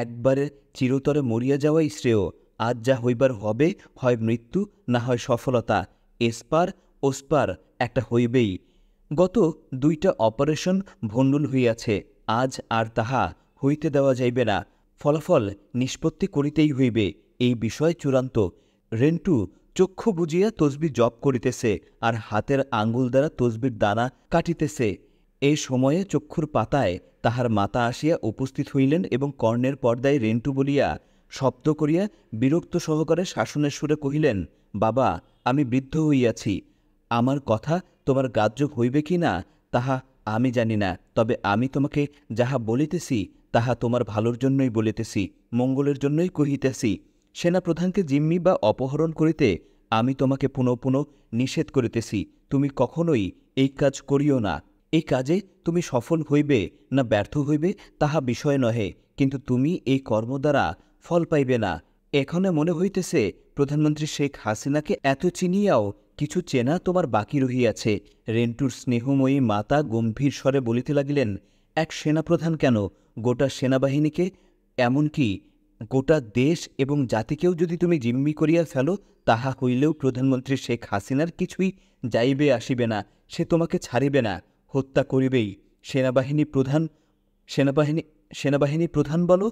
একবারে চিরতরে মরিয়া যাওয়াই শ্রেয় আজ যা হইবার হবে হয় মৃত্যু না হয় সফলতা এসপার ওসপার একটা হইবেই গত দুইটা অপারেশন ভণ্ডুল হইয়াছে আজ আর তাহা হইতে দেওয়া যাইবে না ফলাফল নিষ্পত্তি করিতেই হইবে এই বিষয় চূড়ান্ত রেন্টু চক্ষু বুঝিয়া তসবি জপ করিতেছে আর হাতের আঙ্গুল দ্বারা তসবির দানা কাটিতেছে এই সময়ে চক্ষুর পাতায় তাহার মাতা আসিয়া উপস্থিত হইলেন এবং কর্ণের পর্দায় রেন্টু বলিয়া শব্দ করিয়া বিরক্ত সহকারে শাসনের সুরে কহিলেন বাবা আমি বৃদ্ধ হইয়াছি আমার কথা তোমার গ্রাহ্য হইবে কি না তাহা আমি জানি না তবে আমি তোমাকে যাহা বলিতেছি তাহা তোমার ভালোর জন্যই বলিতেছি মঙ্গলের জন্যই কহিতেছি সেনাপ্রধানকে জিম্মি বা অপহরণ করিতে আমি তোমাকে পুনঃ পুনঃ নিষেধ করিতেছি তুমি কখনোই এই কাজ করিও না এই কাজে তুমি সফল হইবে না ব্যর্থ হইবে তাহা বিষয় নহে কিন্তু তুমি এই কর্ম দ্বারা ফল পাইবে না এখনে মনে হইতেছে প্রধানমন্ত্রী শেখ হাসিনাকে এত চিনিয়াও কিছু চেনা তোমার বাকি রহিয়াছে রেন্টুর স্নেহময়ী মাতা গম্ভীর স্বরে বলিতে লাগিলেন এক সেনাপ্রধান কেন গোটা সেনাবাহিনীকে এমনকি গোটা দেশ এবং জাতিকেও যদি তুমি জিম্মি করিয়া ফেলো তাহা হইলেও প্রধানমন্ত্রী শেখ হাসিনার কিছুই যাইবে আসিবে না সে তোমাকে ছাড়িবে না হত্যা করিবেই সেনাবাহিনী প্রধান সেনাবাহিনী সেনাবাহিনী প্রধান বলো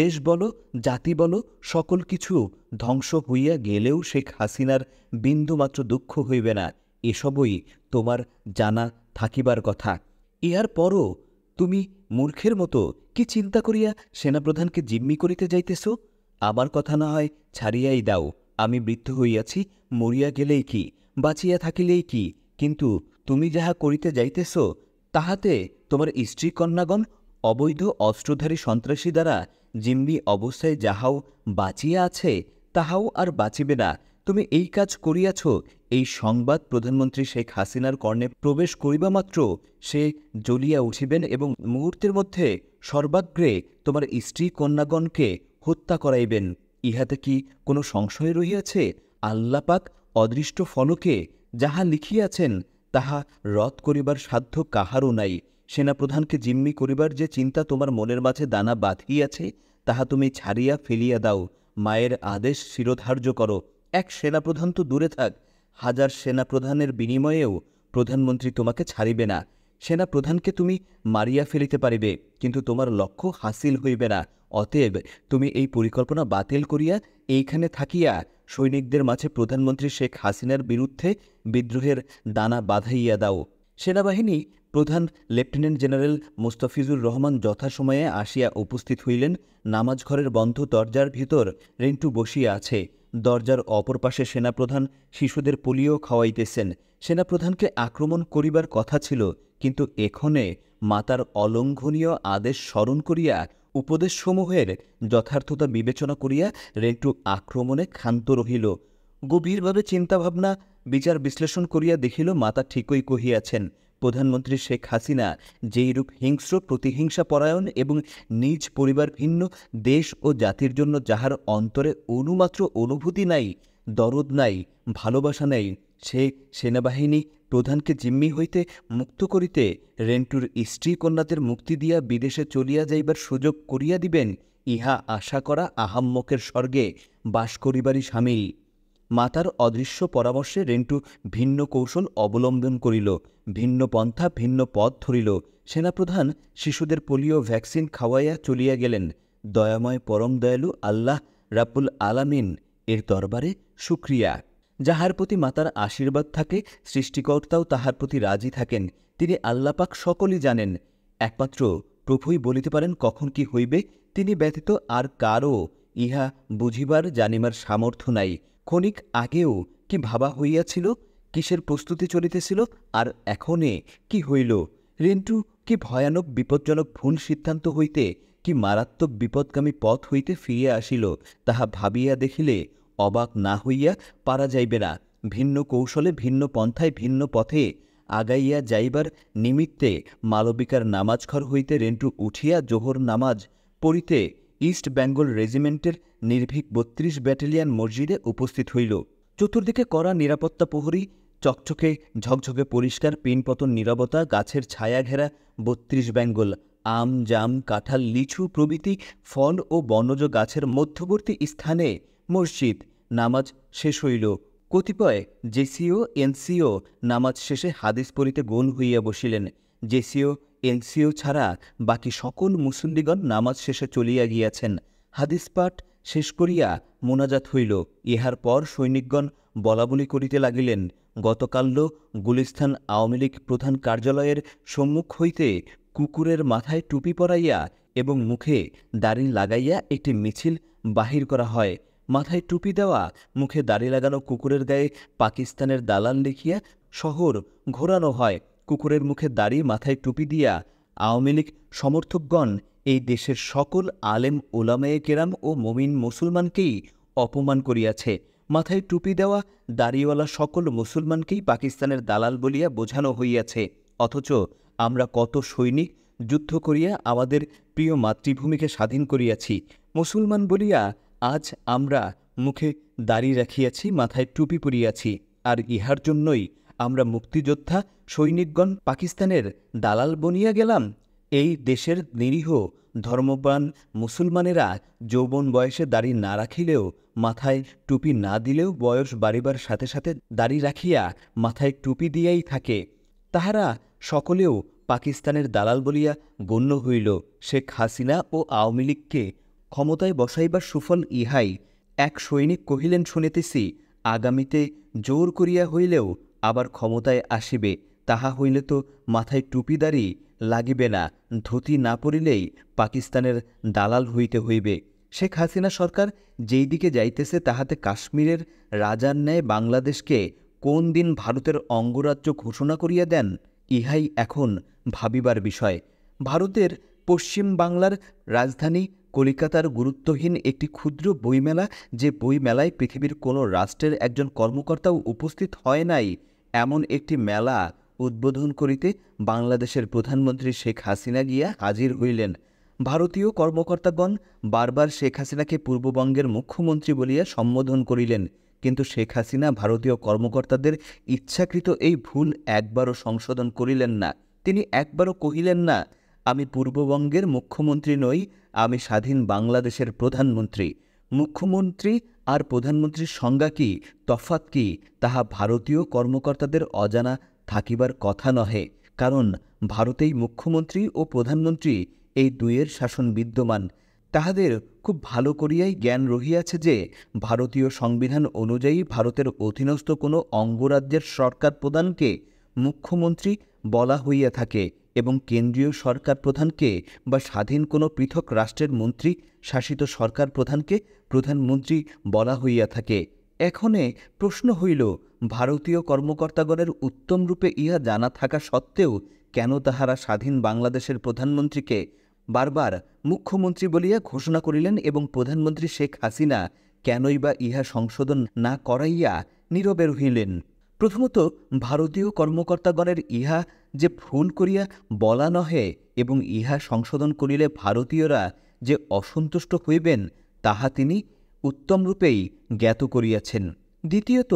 দেশ বলো জাতি বলো সকল কিছু ধ্বংস হইয়া গেলেও শেখ হাসিনার বিন্দুমাত্র দুঃখ হইবে না এসবই তোমার জানা থাকিবার কথা ইহার পরও তুমি মূর্খের মতো কি চিন্তা করিয়া সেনাপ্রধানকে জিম্মি করিতে যাইতেছ আমার কথা না হয় ছাড়িয়াই দাও আমি বৃদ্ধ হইয়াছি মরিয়া গেলেই কি বাঁচিয়া থাকিলেই কি কিন্তু তুমি যাহা করিতে যাইতেছ তাহাতে তোমার স্ত্রী কন্যাগণ অবৈধ অস্ত্রধারী সন্ত্রাসী দ্বারা জিম্মি অবস্থায় যাহাও বাঁচিয়া আছে তাহাও আর বাঁচিবে না তুমি এই কাজ করিয়াছ এই সংবাদ প্রধানমন্ত্রী শেখ হাসিনার কর্ণে প্রবেশ করিবা মাত্র সে জ্বলিয়া উঠিবেন এবং মুহূর্তের মধ্যে সর্বাগ্রে তোমার স্ত্রী কন্যাগণকে হত্যা করাইবেন ইহাতে কি কোনো সংশয় রহিয়াছে আল্লাপাক অদৃষ্ট ফলকে যাহা লিখিয়াছেন তাহা রদ করিবার সাধ্য কাহারও নাই সেনাপ্রধানকে জিম্মি করিবার যে চিন্তা তোমার মনের মাঝে দানা বাঁধিয়াছে তাহা তুমি ছাড়িয়া ফেলিয়া দাও মায়ের আদেশ শিরোধার্য করো এক সেনাপ্রধান তো দূরে থাক হাজার সেনাপ্রধানের বিনিময়েও প্রধানমন্ত্রী তোমাকে ছাড়িবে না সেনাপ্রধানকে তুমি মারিয়া ফেলিতে পারিবে কিন্তু তোমার লক্ষ্য হাসিল হইবে না অতএব তুমি এই পরিকল্পনা বাতিল করিয়া এইখানে থাকিয়া সৈনিকদের মাঝে প্রধানমন্ত্রী শেখ হাসিনার বিরুদ্ধে বিদ্রোহের দানা বাঁধাইয়া দাও সেনাবাহিনী প্রধান লেফটেন্যান্ট জেনারেল মোস্তাফিজুর রহমান যথাসময়ে আসিয়া উপস্থিত হইলেন নামাজ ঘরের বন্ধ দরজার ভিতর রিন্টু বসিয়া আছে দরজার অপর পাশে সেনাপ্রধান শিশুদের পোলিও খাওয়াইতেছেন সেনাপ্রধানকে আক্রমণ করিবার কথা ছিল কিন্তু এক্ষণে মাতার অলঙ্ঘনীয় আদেশ স্মরণ করিয়া উপদেশসমূহের যথার্থতা বিবেচনা করিয়া রেটু আক্রমণে ক্ষান্ত রহিল গভীরভাবে চিন্তাভাবনা বিচার বিশ্লেষণ করিয়া দেখিল মাতা ঠিকই কহিয়াছেন প্রধানমন্ত্রী শেখ হাসিনা যেইরূপ হিংস্র প্রতিহিংসা পরায়ণ এবং নিজ পরিবার ভিন্ন দেশ ও জাতির জন্য যাহার অন্তরে অনুমাত্র অনুভূতি নাই দরদ নাই ভালোবাসা নাই সে সেনাবাহিনী প্রধানকে জিম্মি হইতে মুক্ত করিতে রেন্টুর স্ত্রী কন্যাদের মুক্তি দিয়া বিদেশে চলিয়া যাইবার সুযোগ করিয়া দিবেন ইহা আশা করা আহাম্মকের স্বর্গে বাস করিবারই সামিল মাতার অদৃশ্য পরামর্শে রেন্টু ভিন্ন কৌশল অবলম্বন করিল ভিন্ন পন্থা ভিন্ন পথ ধরিল সেনাপ্রধান শিশুদের পোলিও ভ্যাকসিন খাওয়াইয়া চলিয়া গেলেন দয়াময় পরম দয়ালু আল্লাহ রাবুল আলামিন এর দরবারে সুক্রিয়া যাহার প্রতি মাতার আশীর্বাদ থাকে সৃষ্টিকর্তাও তাহার প্রতি রাজি থাকেন তিনি আল্লাপাক সকলই জানেন একমাত্র প্রভুই বলিতে পারেন কখন কি হইবে তিনি ব্যতীত আর কারও ইহা বুঝিবার জানিমার সামর্থ্য নাই ক্ষণিক আগেও কি ভাবা হইয়াছিল কিসের প্রস্তুতি চলিতেছিল আর এখনে কি হইল রেন্টু কি ভয়ানক বিপজ্জনক ভুল সিদ্ধান্ত হইতে কি মারাত্মক বিপদগামী পথ হইতে ফিরিয়া আসিল তাহা ভাবিয়া দেখিলে অবাক না হইয়া পারা যাইবে না ভিন্ন কৌশলে ভিন্ন পন্থায় ভিন্ন পথে আগাইয়া যাইবার নিমিত্তে মালবিকার ঘর হইতে রেন্টু উঠিয়া জোহর নামাজ পড়িতে ইস্ট বেঙ্গল রেজিমেন্টের নির্ভীক বত্রিশ ব্যাটালিয়ান মসজিদে উপস্থিত হইল চতুর্দিকে করা নিরাপত্তা প্রহরী চকচকে ঝকঝকে পরিষ্কার পিনপতন নিরবতা গাছের ছায়া ঘেরা বত্রিশ বেঙ্গল আম জাম কাঁঠাল লিচু প্রভৃতি ফল ও বনজ গাছের মধ্যবর্তী স্থানে মসজিদ নামাজ শেষ হইল কতিপয় জেসিও এনসিও নামাজ শেষে হাদিস পরিতে গুণ হইয়া বসিলেন জেসিও এলসিও ছাড়া বাকি সকল মুসল্লিগণ নামাজ শেষে চলিয়া গিয়াছেন হাদিস পাঠ শেষ করিয়া মোনাজাত হইল ইহার পর সৈনিকগণ বলাবলি করিতে লাগিলেন গতকাল্য গুলিস্থান আওয়ামী লীগ প্রধান কার্যালয়ের সম্মুখ হইতে কুকুরের মাথায় টুপি পরাইয়া এবং মুখে দাড়ি লাগাইয়া একটি মিছিল বাহির করা হয় মাথায় টুপি দেওয়া মুখে দাড়ি লাগানো কুকুরের গায়ে পাকিস্তানের দালাল লিখিয়া শহর ঘোরানো হয় কুকুরের মুখে দাড়ি মাথায় টুপি দিয়া আওয়ামী লীগ সমর্থকগণ এই দেশের সকল আলেম ওলামায়ে কেরাম ও মমিন মুসলমানকেই অপমান করিয়াছে মাথায় টুপি দেওয়া দাড়িওয়ালা সকল মুসলমানকেই পাকিস্তানের দালাল বলিয়া বোঝানো হইয়াছে অথচ আমরা কত সৈনিক যুদ্ধ করিয়া আমাদের প্রিয় মাতৃভূমিকে স্বাধীন করিয়াছি মুসলমান বলিয়া আজ আমরা মুখে দাড়ি রাখিয়াছি মাথায় টুপি পরিয়াছি আর ইহার জন্যই আমরা মুক্তিযোদ্ধা সৈনিকগণ পাকিস্তানের দালাল বনিয়া গেলাম এই দেশের নিরীহ ধর্মপ্রাণ মুসলমানেরা যৌবন বয়সে দাড়ি না রাখিলেও মাথায় টুপি না দিলেও বয়স বাড়িবার সাথে সাথে দাড়ি রাখিয়া মাথায় টুপি দিয়াই থাকে তাহারা সকলেও পাকিস্তানের দালাল বলিয়া গণ্য হইল শেখ হাসিনা ও আওয়ামী লীগকে ক্ষমতায় বসাইবার সুফল ইহাই এক সৈনিক কহিলেন শুনিতেছি আগামীতে জোর করিয়া হইলেও আবার ক্ষমতায় আসিবে তাহা হইলে তো মাথায় টুপিদারি লাগিবে না ধুতি না পড়িলেই পাকিস্তানের দালাল হইতে হইবে শেখ হাসিনা সরকার যেই দিকে যাইতেছে তাহাতে কাশ্মীরের রাজার ন্যায় বাংলাদেশকে কোন দিন ভারতের অঙ্গরাজ্য ঘোষণা করিয়া দেন ইহাই এখন ভাবিবার বিষয় ভারতের পশ্চিম বাংলার রাজধানী কলিকাতার গুরুত্বহীন একটি ক্ষুদ্র বইমেলা যে বইমেলায় পৃথিবীর কোনো রাষ্ট্রের একজন কর্মকর্তাও উপস্থিত হয় নাই এমন একটি মেলা উদ্বোধন করিতে বাংলাদেশের প্রধানমন্ত্রী শেখ হাসিনা গিয়া হাজির হইলেন ভারতীয় কর্মকর্তাগণ বারবার শেখ হাসিনাকে পূর্ববঙ্গের মুখ্যমন্ত্রী বলিয়া সম্বোধন করিলেন কিন্তু শেখ হাসিনা ভারতীয় কর্মকর্তাদের ইচ্ছাকৃত এই ভুল একবারও সংশোধন করিলেন না তিনি একবারও কহিলেন না আমি পূর্ববঙ্গের মুখ্যমন্ত্রী নই আমি স্বাধীন বাংলাদেশের প্রধানমন্ত্রী মুখ্যমন্ত্রী আর প্রধানমন্ত্রীর সংজ্ঞা কী তফাত কী তাহা ভারতীয় কর্মকর্তাদের অজানা থাকিবার কথা নহে কারণ ভারতেই মুখ্যমন্ত্রী ও প্রধানমন্ত্রী এই দুয়ের শাসন বিদ্যমান তাহাদের খুব ভালো করিয়াই জ্ঞান রহিয়াছে যে ভারতীয় সংবিধান অনুযায়ী ভারতের অধীনস্থ কোনো অঙ্গরাজ্যের সরকার প্রধানকে মুখ্যমন্ত্রী বলা হইয়া থাকে এবং কেন্দ্রীয় সরকার প্রধানকে বা স্বাধীন কোনো পৃথক রাষ্ট্রের মন্ত্রী শাসিত সরকার প্রধানকে প্রধানমন্ত্রী বলা হইয়া থাকে এখনে প্রশ্ন হইল ভারতীয় কর্মকর্তাগণের উত্তমরূপে ইহা জানা থাকা সত্ত্বেও কেন তাহারা স্বাধীন বাংলাদেশের প্রধানমন্ত্রীকে বারবার মুখ্যমন্ত্রী বলিয়া ঘোষণা করিলেন এবং প্রধানমন্ত্রী শেখ হাসিনা কেনই বা ইহা সংশোধন না করাইয়া নীরবে রহিলেন প্রথমত ভারতীয় কর্মকর্তাগণের ইহা যে ভুল করিয়া বলা নহে এবং ইহা সংশোধন করিলে ভারতীয়রা যে অসন্তুষ্ট হইবেন তাহা তিনি উত্তমরূপেই জ্ঞাত করিয়াছেন দ্বিতীয়ত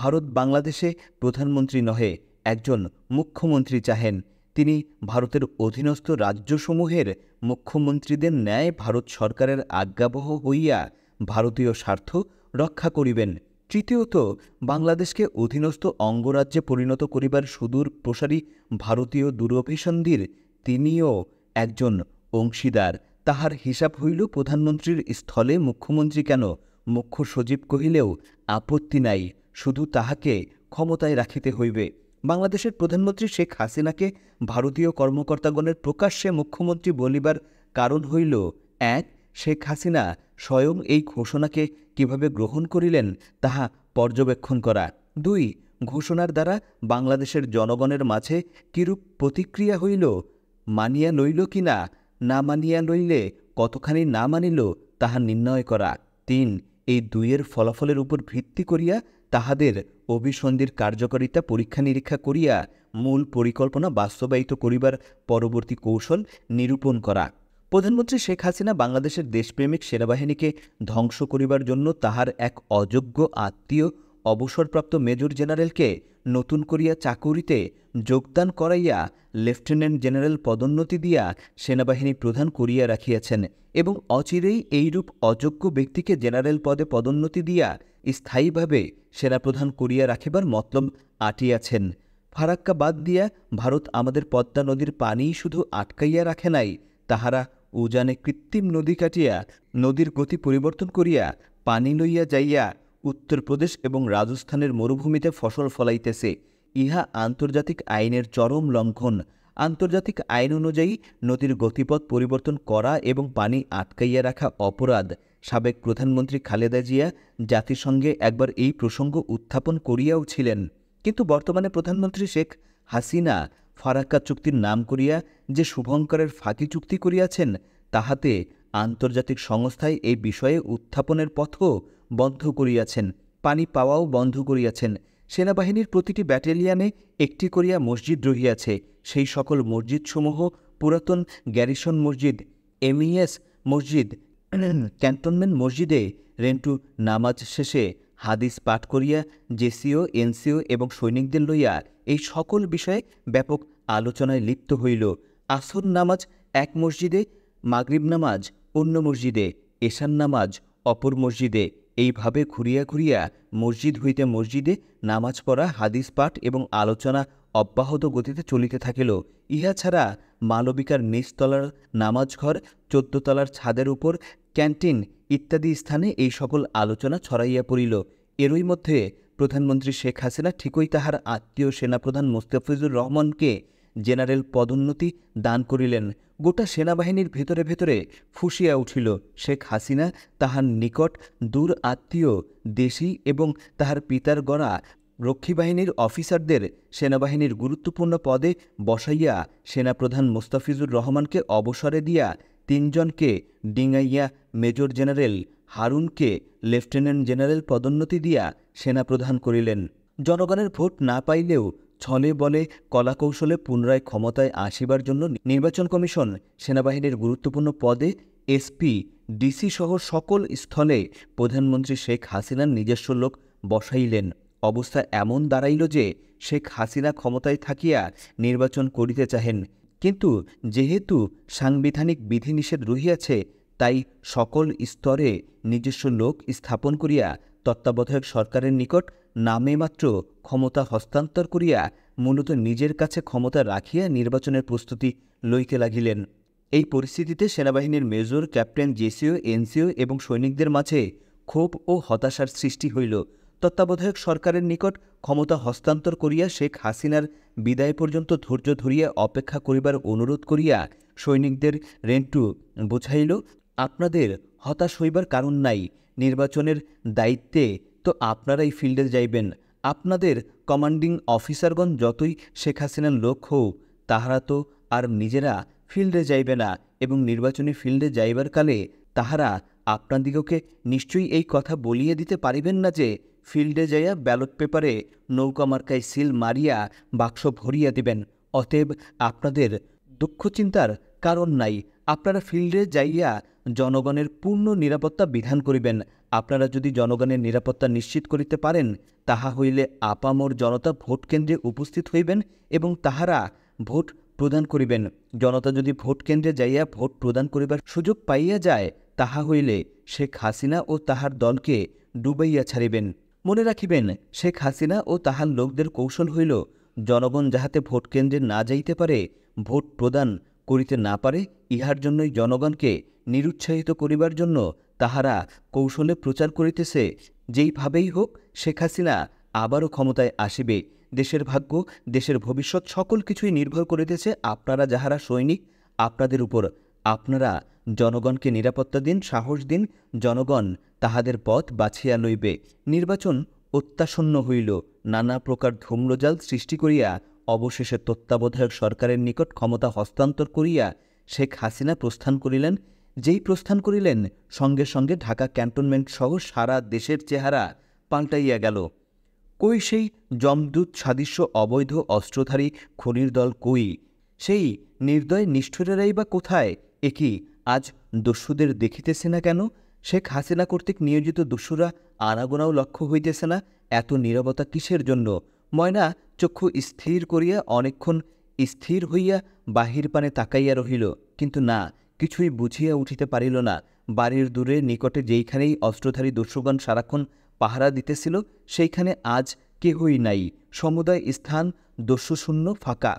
ভারত বাংলাদেশে প্রধানমন্ত্রী নহে একজন মুখ্যমন্ত্রী চাহেন তিনি ভারতের অধীনস্থ রাজ্যসমূহের মুখ্যমন্ত্রীদের ন্যায় ভারত সরকারের আজ্ঞাবহ হইয়া ভারতীয় স্বার্থ রক্ষা করিবেন তৃতীয়ত বাংলাদেশকে অধীনস্থ অঙ্গরাজ্যে পরিণত করিবার সুদূর প্রসারী ভারতীয় দুরভিসন্ধির তিনিও একজন অংশীদার তাহার হিসাব হইল প্রধানমন্ত্রীর স্থলে মুখ্যমন্ত্রী কেন মুখ্য সচিব কহিলেও আপত্তি নাই শুধু তাহাকে ক্ষমতায় রাখিতে হইবে বাংলাদেশের প্রধানমন্ত্রী শেখ হাসিনাকে ভারতীয় কর্মকর্তাগণের প্রকাশ্যে মুখ্যমন্ত্রী বলিবার কারণ হইল এক শেখ হাসিনা স্বয়ং এই ঘোষণাকে কিভাবে গ্রহণ করিলেন তাহা পর্যবেক্ষণ করা দুই ঘোষণার দ্বারা বাংলাদেশের জনগণের মাঝে কিরূপ প্রতিক্রিয়া হইল মানিয়া লইল কি না না মানিয়া লইলে কতখানি না মানিল তাহা নির্ণয় করা তিন এই দুইয়ের ফলাফলের উপর ভিত্তি করিয়া তাহাদের অভিসন্ধির কার্যকারিতা পরীক্ষা নিরীক্ষা করিয়া মূল পরিকল্পনা বাস্তবায়িত করিবার পরবর্তী কৌশল নিরূপণ করা প্রধানমন্ত্রী শেখ হাসিনা বাংলাদেশের দেশপ্রেমিক সেনাবাহিনীকে ধ্বংস করিবার জন্য তাহার এক অযোগ্য আত্মীয় অবসরপ্রাপ্ত মেজর জেনারেলকে নতুন করিয়া চাকুরিতে যোগদান করাইয়া লেফটেন্যান্ট জেনারেল পদোন্নতি দিয়া সেনাবাহিনী প্রধান করিয়া রাখিয়াছেন এবং অচিরেই এইরূপ অযোগ্য ব্যক্তিকে জেনারেল পদে পদোন্নতি দিয়া স্থায়ীভাবে সেনাপ্রধান করিয়া রাখিবার মতলব আটিয়াছেন ফারাক্কা বাদ দিয়া ভারত আমাদের পদ্মা নদীর পানি শুধু আটকাইয়া রাখে নাই তাহারা উজানে কৃত্রিম নদী কাটিয়া নদীর গতি পরিবর্তন করিয়া পানি লইয়া যাইয়া উত্তরপ্রদেশ এবং রাজস্থানের মরুভূমিতে ফসল ফলাইতেছে ইহা আন্তর্জাতিক আইনের চরম লঙ্ঘন আন্তর্জাতিক আইন অনুযায়ী নদীর গতিপথ পরিবর্তন করা এবং পানি আটকাইয়া রাখা অপরাধ সাবেক প্রধানমন্ত্রী খালেদা জিয়া জাতিসংঘে একবার এই প্রসঙ্গ উত্থাপন করিয়াও ছিলেন কিন্তু বর্তমানে প্রধানমন্ত্রী শেখ হাসিনা ফারাক্কা চুক্তির নাম করিয়া যে শুভঙ্করের ফাঁকি চুক্তি করিয়াছেন তাহাতে আন্তর্জাতিক সংস্থায় এই বিষয়ে উত্থাপনের পথও বন্ধ করিয়াছেন পানি পাওয়াও বন্ধ করিয়াছেন সেনাবাহিনীর প্রতিটি ব্যাটালিয়ানে একটি করিয়া মসজিদ রহিয়াছে সেই সকল মসজিদসমূহ পুরাতন গ্যারিসন মসজিদ এমইএস মসজিদ ক্যান্টনমেন্ট মসজিদে রেন্টু নামাজ শেষে হাদিস পাঠ করিয়া জেসিও এনসিও এবং সৈনিকদের লইয়া এই সকল বিষয়ে ব্যাপক আলোচনায় লিপ্ত হইল আসর নামাজ এক মসজিদে মাগরিব নামাজ অন্য মসজিদে এশান নামাজ অপর মসজিদে এইভাবে ঘুরিয়া ঘুরিয়া মসজিদ হইতে মসজিদে নামাজ পড়া হাদিস পাঠ এবং আলোচনা অব্যাহত গতিতে চলিতে থাকিল ইহা ছাড়া মালবিকার নিচতলার নামাজঘর চোদ্দতলার ছাদের উপর ক্যান্টিন ইত্যাদি স্থানে এই সকল আলোচনা ছড়াইয়া পড়িল এরই মধ্যে প্রধানমন্ত্রী শেখ হাসিনা ঠিকই তাহার আত্মীয় সেনাপ্রধান মোস্তাফিজুর রহমানকে জেনারেল পদোন্নতি দান করিলেন গোটা সেনাবাহিনীর ভেতরে ভেতরে ফুসিয়া উঠিল শেখ হাসিনা তাহার নিকট দূর আত্মীয় দেশি এবং তাহার পিতার গড়া রক্ষীবাহিনীর অফিসারদের সেনাবাহিনীর গুরুত্বপূর্ণ পদে বসাইয়া সেনাপ্রধান মোস্তাফিজুর রহমানকে অবসরে দিয়া তিনজনকে ডিঙাইয়া মেজর জেনারেল হারুনকে লেফটেন্যান্ট জেনারেল পদোন্নতি দিয়া সেনাপ্রধান করিলেন জনগণের ভোট না পাইলেও ছলে বলে কলাকৌশলে পুনরায় ক্ষমতায় আসিবার জন্য নির্বাচন কমিশন সেনাবাহিনীর গুরুত্বপূর্ণ পদে এসপি ডিসি সহ সকল স্থলে প্রধানমন্ত্রী শেখ হাসিনার নিজস্ব লোক বসাইলেন অবস্থা এমন দাঁড়াইল যে শেখ হাসিনা ক্ষমতায় থাকিয়া নির্বাচন করিতে চাহেন কিন্তু যেহেতু সাংবিধানিক বিধিনিষেধ রহিয়াছে তাই সকল স্তরে নিজস্ব লোক স্থাপন করিয়া তত্ত্বাবধায়ক সরকারের নিকট নামে মাত্র ক্ষমতা হস্তান্তর করিয়া মূলত নিজের কাছে ক্ষমতা রাখিয়া নির্বাচনের প্রস্তুতি লইতে লাগিলেন এই পরিস্থিতিতে সেনাবাহিনীর মেজর ক্যাপ্টেন জেসিও এনসিও এবং সৈনিকদের মাঝে ক্ষোভ ও হতাশার সৃষ্টি হইল তত্ত্বাবধায়ক সরকারের নিকট ক্ষমতা হস্তান্তর করিয়া শেখ হাসিনার বিদায় পর্যন্ত ধৈর্য ধরিয়া অপেক্ষা করিবার অনুরোধ করিয়া সৈনিকদের রেন্টু বুঝাইল আপনাদের হতাশ হইবার কারণ নাই নির্বাচনের দায়িত্বে তো আপনারা এই ফিল্ডে যাইবেন আপনাদের কমান্ডিং অফিসারগণ যতই শেখ হাসিনার লোক হোক তাহারা তো আর নিজেরা ফিল্ডে যাইবে না এবং নির্বাচনী ফিল্ডে যাইবার কালে তাহারা আপনাদিগকে নিশ্চয়ই এই কথা বলিয়ে দিতে পারিবেন না যে ফিল্ডে যাইয়া ব্যালট পেপারে নৌকা মার্কায় সিল মারিয়া বাক্স ভরিয়া দিবেন অতএব আপনাদের দুঃখ চিন্তার কারণ নাই আপনারা ফিল্ডে যাইয়া জনগণের পূর্ণ নিরাপত্তা বিধান করিবেন আপনারা যদি জনগণের নিরাপত্তা নিশ্চিত করিতে পারেন তাহা হইলে আপামর জনতা ভোট কেন্দ্রে উপস্থিত হইবেন এবং তাহারা ভোট প্রদান করিবেন জনতা যদি ভোট কেন্দ্রে যাইয়া ভোট প্রদান করিবার সুযোগ পাইয়া যায় তাহা হইলে শেখ হাসিনা ও তাহার দলকে ডুবাইয়া ছাড়িবেন মনে রাখিবেন শেখ হাসিনা ও তাহার লোকদের কৌশল হইল জনগণ যাহাতে ভোট কেন্দ্রে না যাইতে পারে ভোট প্রদান করিতে না পারে ইহার জন্যই জনগণকে নিরুৎসাহিত করিবার জন্য তাহারা কৌশলে প্রচার করিতেছে যেইভাবেই হোক শেখ হাসিনা আবারও ক্ষমতায় আসিবে দেশের ভাগ্য দেশের ভবিষ্যৎ সকল কিছুই নির্ভর করিতেছে আপনারা যাহারা সৈনিক আপনাদের উপর আপনারা জনগণকে নিরাপত্তা দিন সাহস দিন জনগণ তাহাদের পথ বাছিয়া লইবে নির্বাচন অত্যাসন্ন হইল নানা প্রকার ধূম্রজাল সৃষ্টি করিয়া অবশেষে তত্ত্বাবধায়ক সরকারের নিকট ক্ষমতা হস্তান্তর করিয়া শেখ হাসিনা প্রস্থান করিলেন যেই প্রস্থান করিলেন সঙ্গে সঙ্গে ঢাকা ক্যান্টনমেন্ট সহ সারা দেশের চেহারা পাল্টাইয়া গেল কই সেই জমদূত সাদৃশ্য অবৈধ অস্ত্রধারী খনির দল কই সেই নির্দয় নিষ্ঠুরেরাই বা কোথায় একই আজ দস্যুদের দেখিতেছে না কেন শেখ হাসিনা কর্তৃক নিয়োজিত দস্যুরা আনাগোনাও লক্ষ্য হইতেছে না এত নিরবতা কিসের জন্য ময়না চক্ষু স্থির করিয়া অনেকক্ষণ স্থির হইয়া বাহির পানে তাকাইয়া রহিল কিন্তু না কিছুই বুঝিয়া উঠিতে পারিল না বাড়ির দূরে নিকটে যেইখানেই অস্ত্রধারী দস্যুগণ সারাক্ষণ পাহারা দিতেছিল সেইখানে আজ কেহই নাই সমুদয় স্থান দস্যুশূন্য ফাঁকা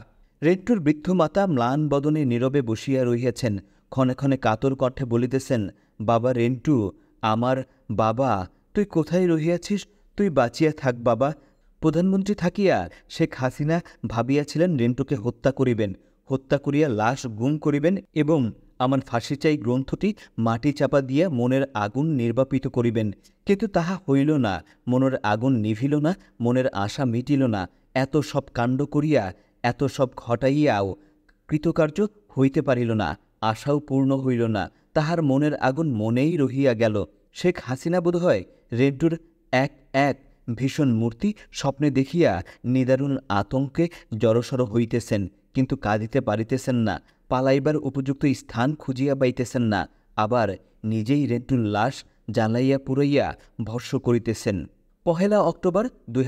রেন্টুর বৃদ্ধ মাতা ম্লান বদনে নীরবে বসিয়া রহিয়াছেন ক্ষণে ক্ষণে কাতর কণ্ঠে বলিতেছেন বাবা রেন্টু আমার বাবা তুই কোথায় রহিয়াছিস তুই বাঁচিয়া থাক বাবা প্রধানমন্ত্রী থাকিয়া শেখ হাসিনা ভাবিয়াছিলেন রেন্টুকে হত্যা করিবেন হত্যা করিয়া লাশ গুম করিবেন এবং আমার ফাঁসি চাই গ্রন্থটি মাটি চাপা দিয়া মনের আগুন নির্বাপিত করিবেন কিন্তু তাহা হইল না মনের আগুন নিভিল না মনের আশা মিটিল না এত সব কাণ্ড করিয়া এত সব ঘটাইয়াও কৃতকার্য হইতে পারিল না আশাও পূর্ণ হইল না তাহার মনের আগুন মনেই রহিয়া গেল শেখ হাসিনা বোধ হয় রেড্ডুর এক এক ভীষণ মূর্তি স্বপ্নে দেখিয়া নিদারুণ আতঙ্কে জড়সড় হইতেছেন কিন্তু কাঁদিতে পারিতেছেন না পালাইবার উপযুক্ত স্থান খুঁজিয়া পাইতেছেন না আবার নিজেই রেড্ডুর লাশ জ্বালাইয়া পুরাইয়া ভর্ষ করিতেছেন পহেলা অক্টোবর দুই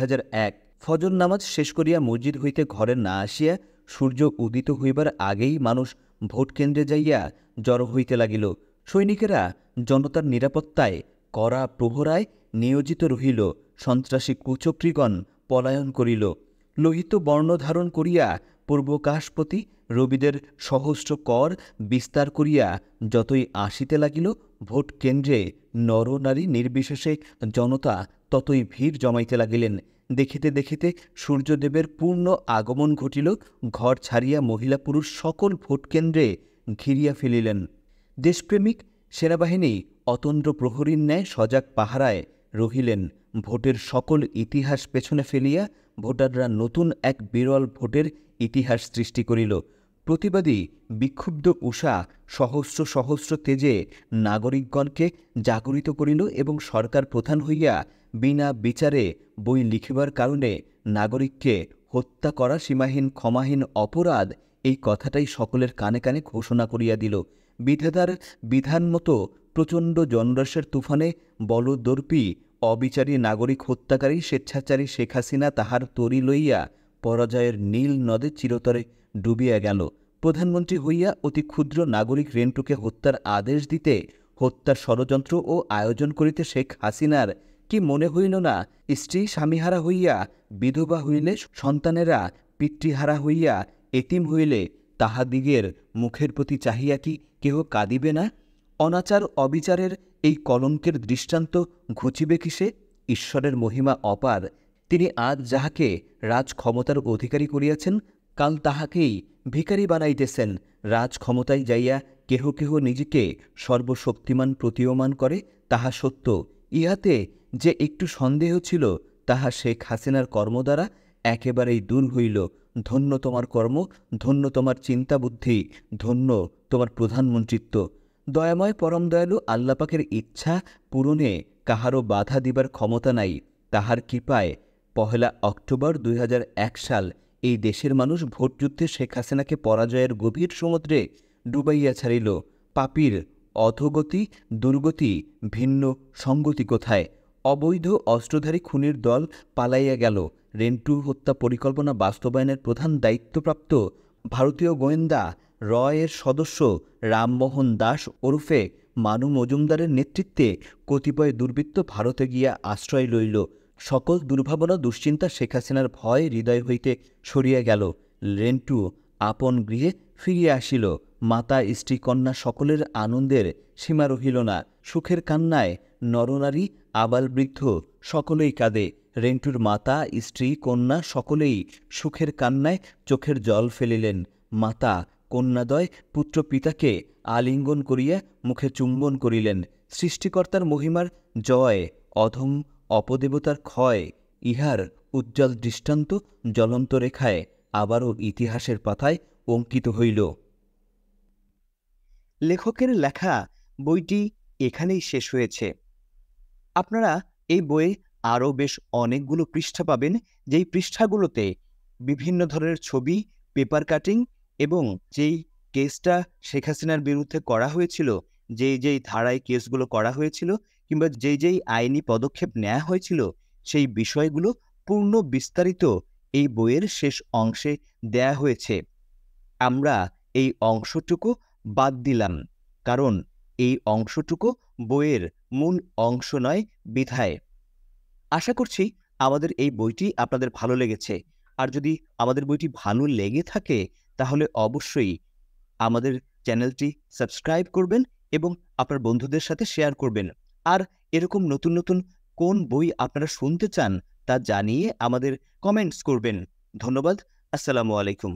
ফজর নামাজ শেষ করিয়া মসজিদ হইতে ঘরে না আসিয়া সূর্য উদিত হইবার আগেই মানুষ ভোট কেন্দ্রে যাইয়া জড়ো হইতে লাগিল সৈনিকেরা জনতার নিরাপত্তায় কড়া প্রহরায় নিয়োজিত রহিল সন্ত্রাসী কুচক্রীগণ পলায়ন করিল লোহিত বর্ণ ধারণ করিয়া পূর্বকাশপতি রবিদের সহস্র কর বিস্তার করিয়া যতই আসিতে লাগিল ভোট কেন্দ্রে নরনারী নির্বিশেষে জনতা ততই ভিড় জমাইতে লাগিলেন দেখিতে দেখিতে সূর্যদেবের পূর্ণ আগমন ঘটিল ঘর ছাড়িয়া মহিলা পুরুষ সকল ভোট কেন্দ্রে ঘিরিয়া ফেলিলেন দেশপ্রেমিক সেনাবাহিনী অতন্দ্র প্রহরীর ন্যায় সজাগ পাহারায় রহিলেন ভোটের সকল ইতিহাস পেছনে ফেলিয়া ভোটাররা নতুন এক বিরল ভোটের ইতিহাস সৃষ্টি করিল প্রতিবাদী বিক্ষুব্ধ উষা সহস্র সহস্র তেজে নাগরিকগণকে জাগরিত করিল এবং সরকার প্রধান হইয়া বিনা বিচারে বই লিখিবার কারণে নাগরিককে হত্যা করা সীমাহীন ক্ষমাহীন অপরাধ এই কথাটাই সকলের কানে কানে ঘোষণা করিয়া দিল বিধেদার বিধান মতো প্রচণ্ড জনরসের তুফানে বলদর্পী অবিচারী নাগরিক হত্যাকারী স্বেচ্ছাচারী শেখ হাসিনা তাহার তরি লইয়া পরাজয়ের নীল নদে চিরতরে ডুবিয়া গেল প্রধানমন্ত্রী হইয়া অতি ক্ষুদ্র নাগরিক রেন্টুকে হত্যার আদেশ দিতে হত্যার ষড়যন্ত্র ও আয়োজন করিতে শেখ হাসিনার কি মনে হইল না স্ত্রী স্বামীহারা হইয়া বিধবা হইলে সন্তানেরা পিতৃহারা হইয়া এতিম হইলে তাহাদিগের মুখের প্রতি চাহিয়া কি কেহ কাঁদিবে না অনাচার অবিচারের এই কলঙ্কের দৃষ্টান্ত ঘুচিবে কিসে ঈশ্বরের মহিমা অপার তিনি আজ যাহাকে রাজ ক্ষমতার অধিকারী করিয়াছেন কাল তাহাকেই ভিকারি বানাইতেছেন রাজ ক্ষমতায় যাইয়া কেহ কেহ নিজেকে সর্বশক্তিমান প্রতীয়মান করে তাহা সত্য ইহাতে যে একটু সন্দেহ ছিল তাহা শেখ হাসিনার কর্ম দ্বারা একেবারেই দূর হইল ধন্য তোমার কর্ম ধন্য তোমার চিন্তা বুদ্ধি ধন্য তোমার প্রধানমন্ত্রিত্ব দয়াময় পরম দয়ালু আল্লাপাকের ইচ্ছা পূরণে কাহারও বাধা দিবার ক্ষমতা নাই তাহার কৃপায় পহেলা অক্টোবর দুই সাল এই দেশের মানুষ ভোটযুদ্ধে শেখ হাসিনাকে পরাজয়ের গভীর সমুদ্রে ডুবাইয়া ছাড়িল পাপির অধগতি দুর্গতি ভিন্ন সঙ্গতি কোথায় অবৈধ অস্ত্রধারী খুনির দল পালাইয়া গেল রেন্টু হত্যা পরিকল্পনা বাস্তবায়নের প্রধান দায়িত্বপ্রাপ্ত ভারতীয় গোয়েন্দা রয়ের সদস্য রামমোহন দাস ওরফে মানু মজুমদারের নেতৃত্বে কতিপয় দুর্বৃত্ত ভারতে গিয়া আশ্রয় লইল সকল দুর্ভাবনা দুশ্চিন্তা শেখ হাসিনার ভয় হৃদয় হইতে সরিয়া গেল রেন্টু আপন গৃহে ফিরিয়া আসিল মাতা স্ত্রী কন্যা সকলের আনন্দের সীমা রহিল না সুখের কান্নায় নরনারী আবাল বৃদ্ধ সকলেই কাঁদে রেন্টুর মাতা স্ত্রী কন্যা সকলেই সুখের কান্নায় চোখের জল ফেলিলেন মাতা কন্যাদয় পুত্র পিতাকে আলিঙ্গন করিয়া মুখে চুম্বন করিলেন সৃষ্টিকর্তার মহিমার জয় অধম অপদেবতার ক্ষয় ইহার উজ্জ্বল দৃষ্টান্ত জ্বলন্ত রেখায় আবারও ইতিহাসের পাতায় অঙ্কিত হইল লেখকের লেখা বইটি এখানেই শেষ হয়েছে আপনারা এই বইয়ে আরও বেশ অনেকগুলো পৃষ্ঠা পাবেন যেই পৃষ্ঠাগুলোতে বিভিন্ন ধরনের ছবি পেপার কাটিং এবং যেই কেসটা শেখ হাসিনার বিরুদ্ধে করা হয়েছিল যেই যেই ধারায় কেসগুলো করা হয়েছিল কিংবা যেই যেই আইনি পদক্ষেপ নেওয়া হয়েছিল সেই বিষয়গুলো পূর্ণ বিস্তারিত এই বইয়ের শেষ অংশে দেয়া হয়েছে আমরা এই অংশটুকু বাদ দিলাম কারণ এই অংশটুকু বইয়ের মূল অংশ নয় বিধায় আশা করছি আমাদের এই বইটি আপনাদের ভালো লেগেছে আর যদি আমাদের বইটি ভালো লেগে থাকে তাহলে অবশ্যই আমাদের চ্যানেলটি সাবস্ক্রাইব করবেন এবং আপনার বন্ধুদের সাথে শেয়ার করবেন আর এরকম নতুন নতুন কোন বই আপনারা শুনতে চান তা জানিয়ে আমাদের কমেন্টস করবেন ধন্যবাদ আসসালামু আলাইকুম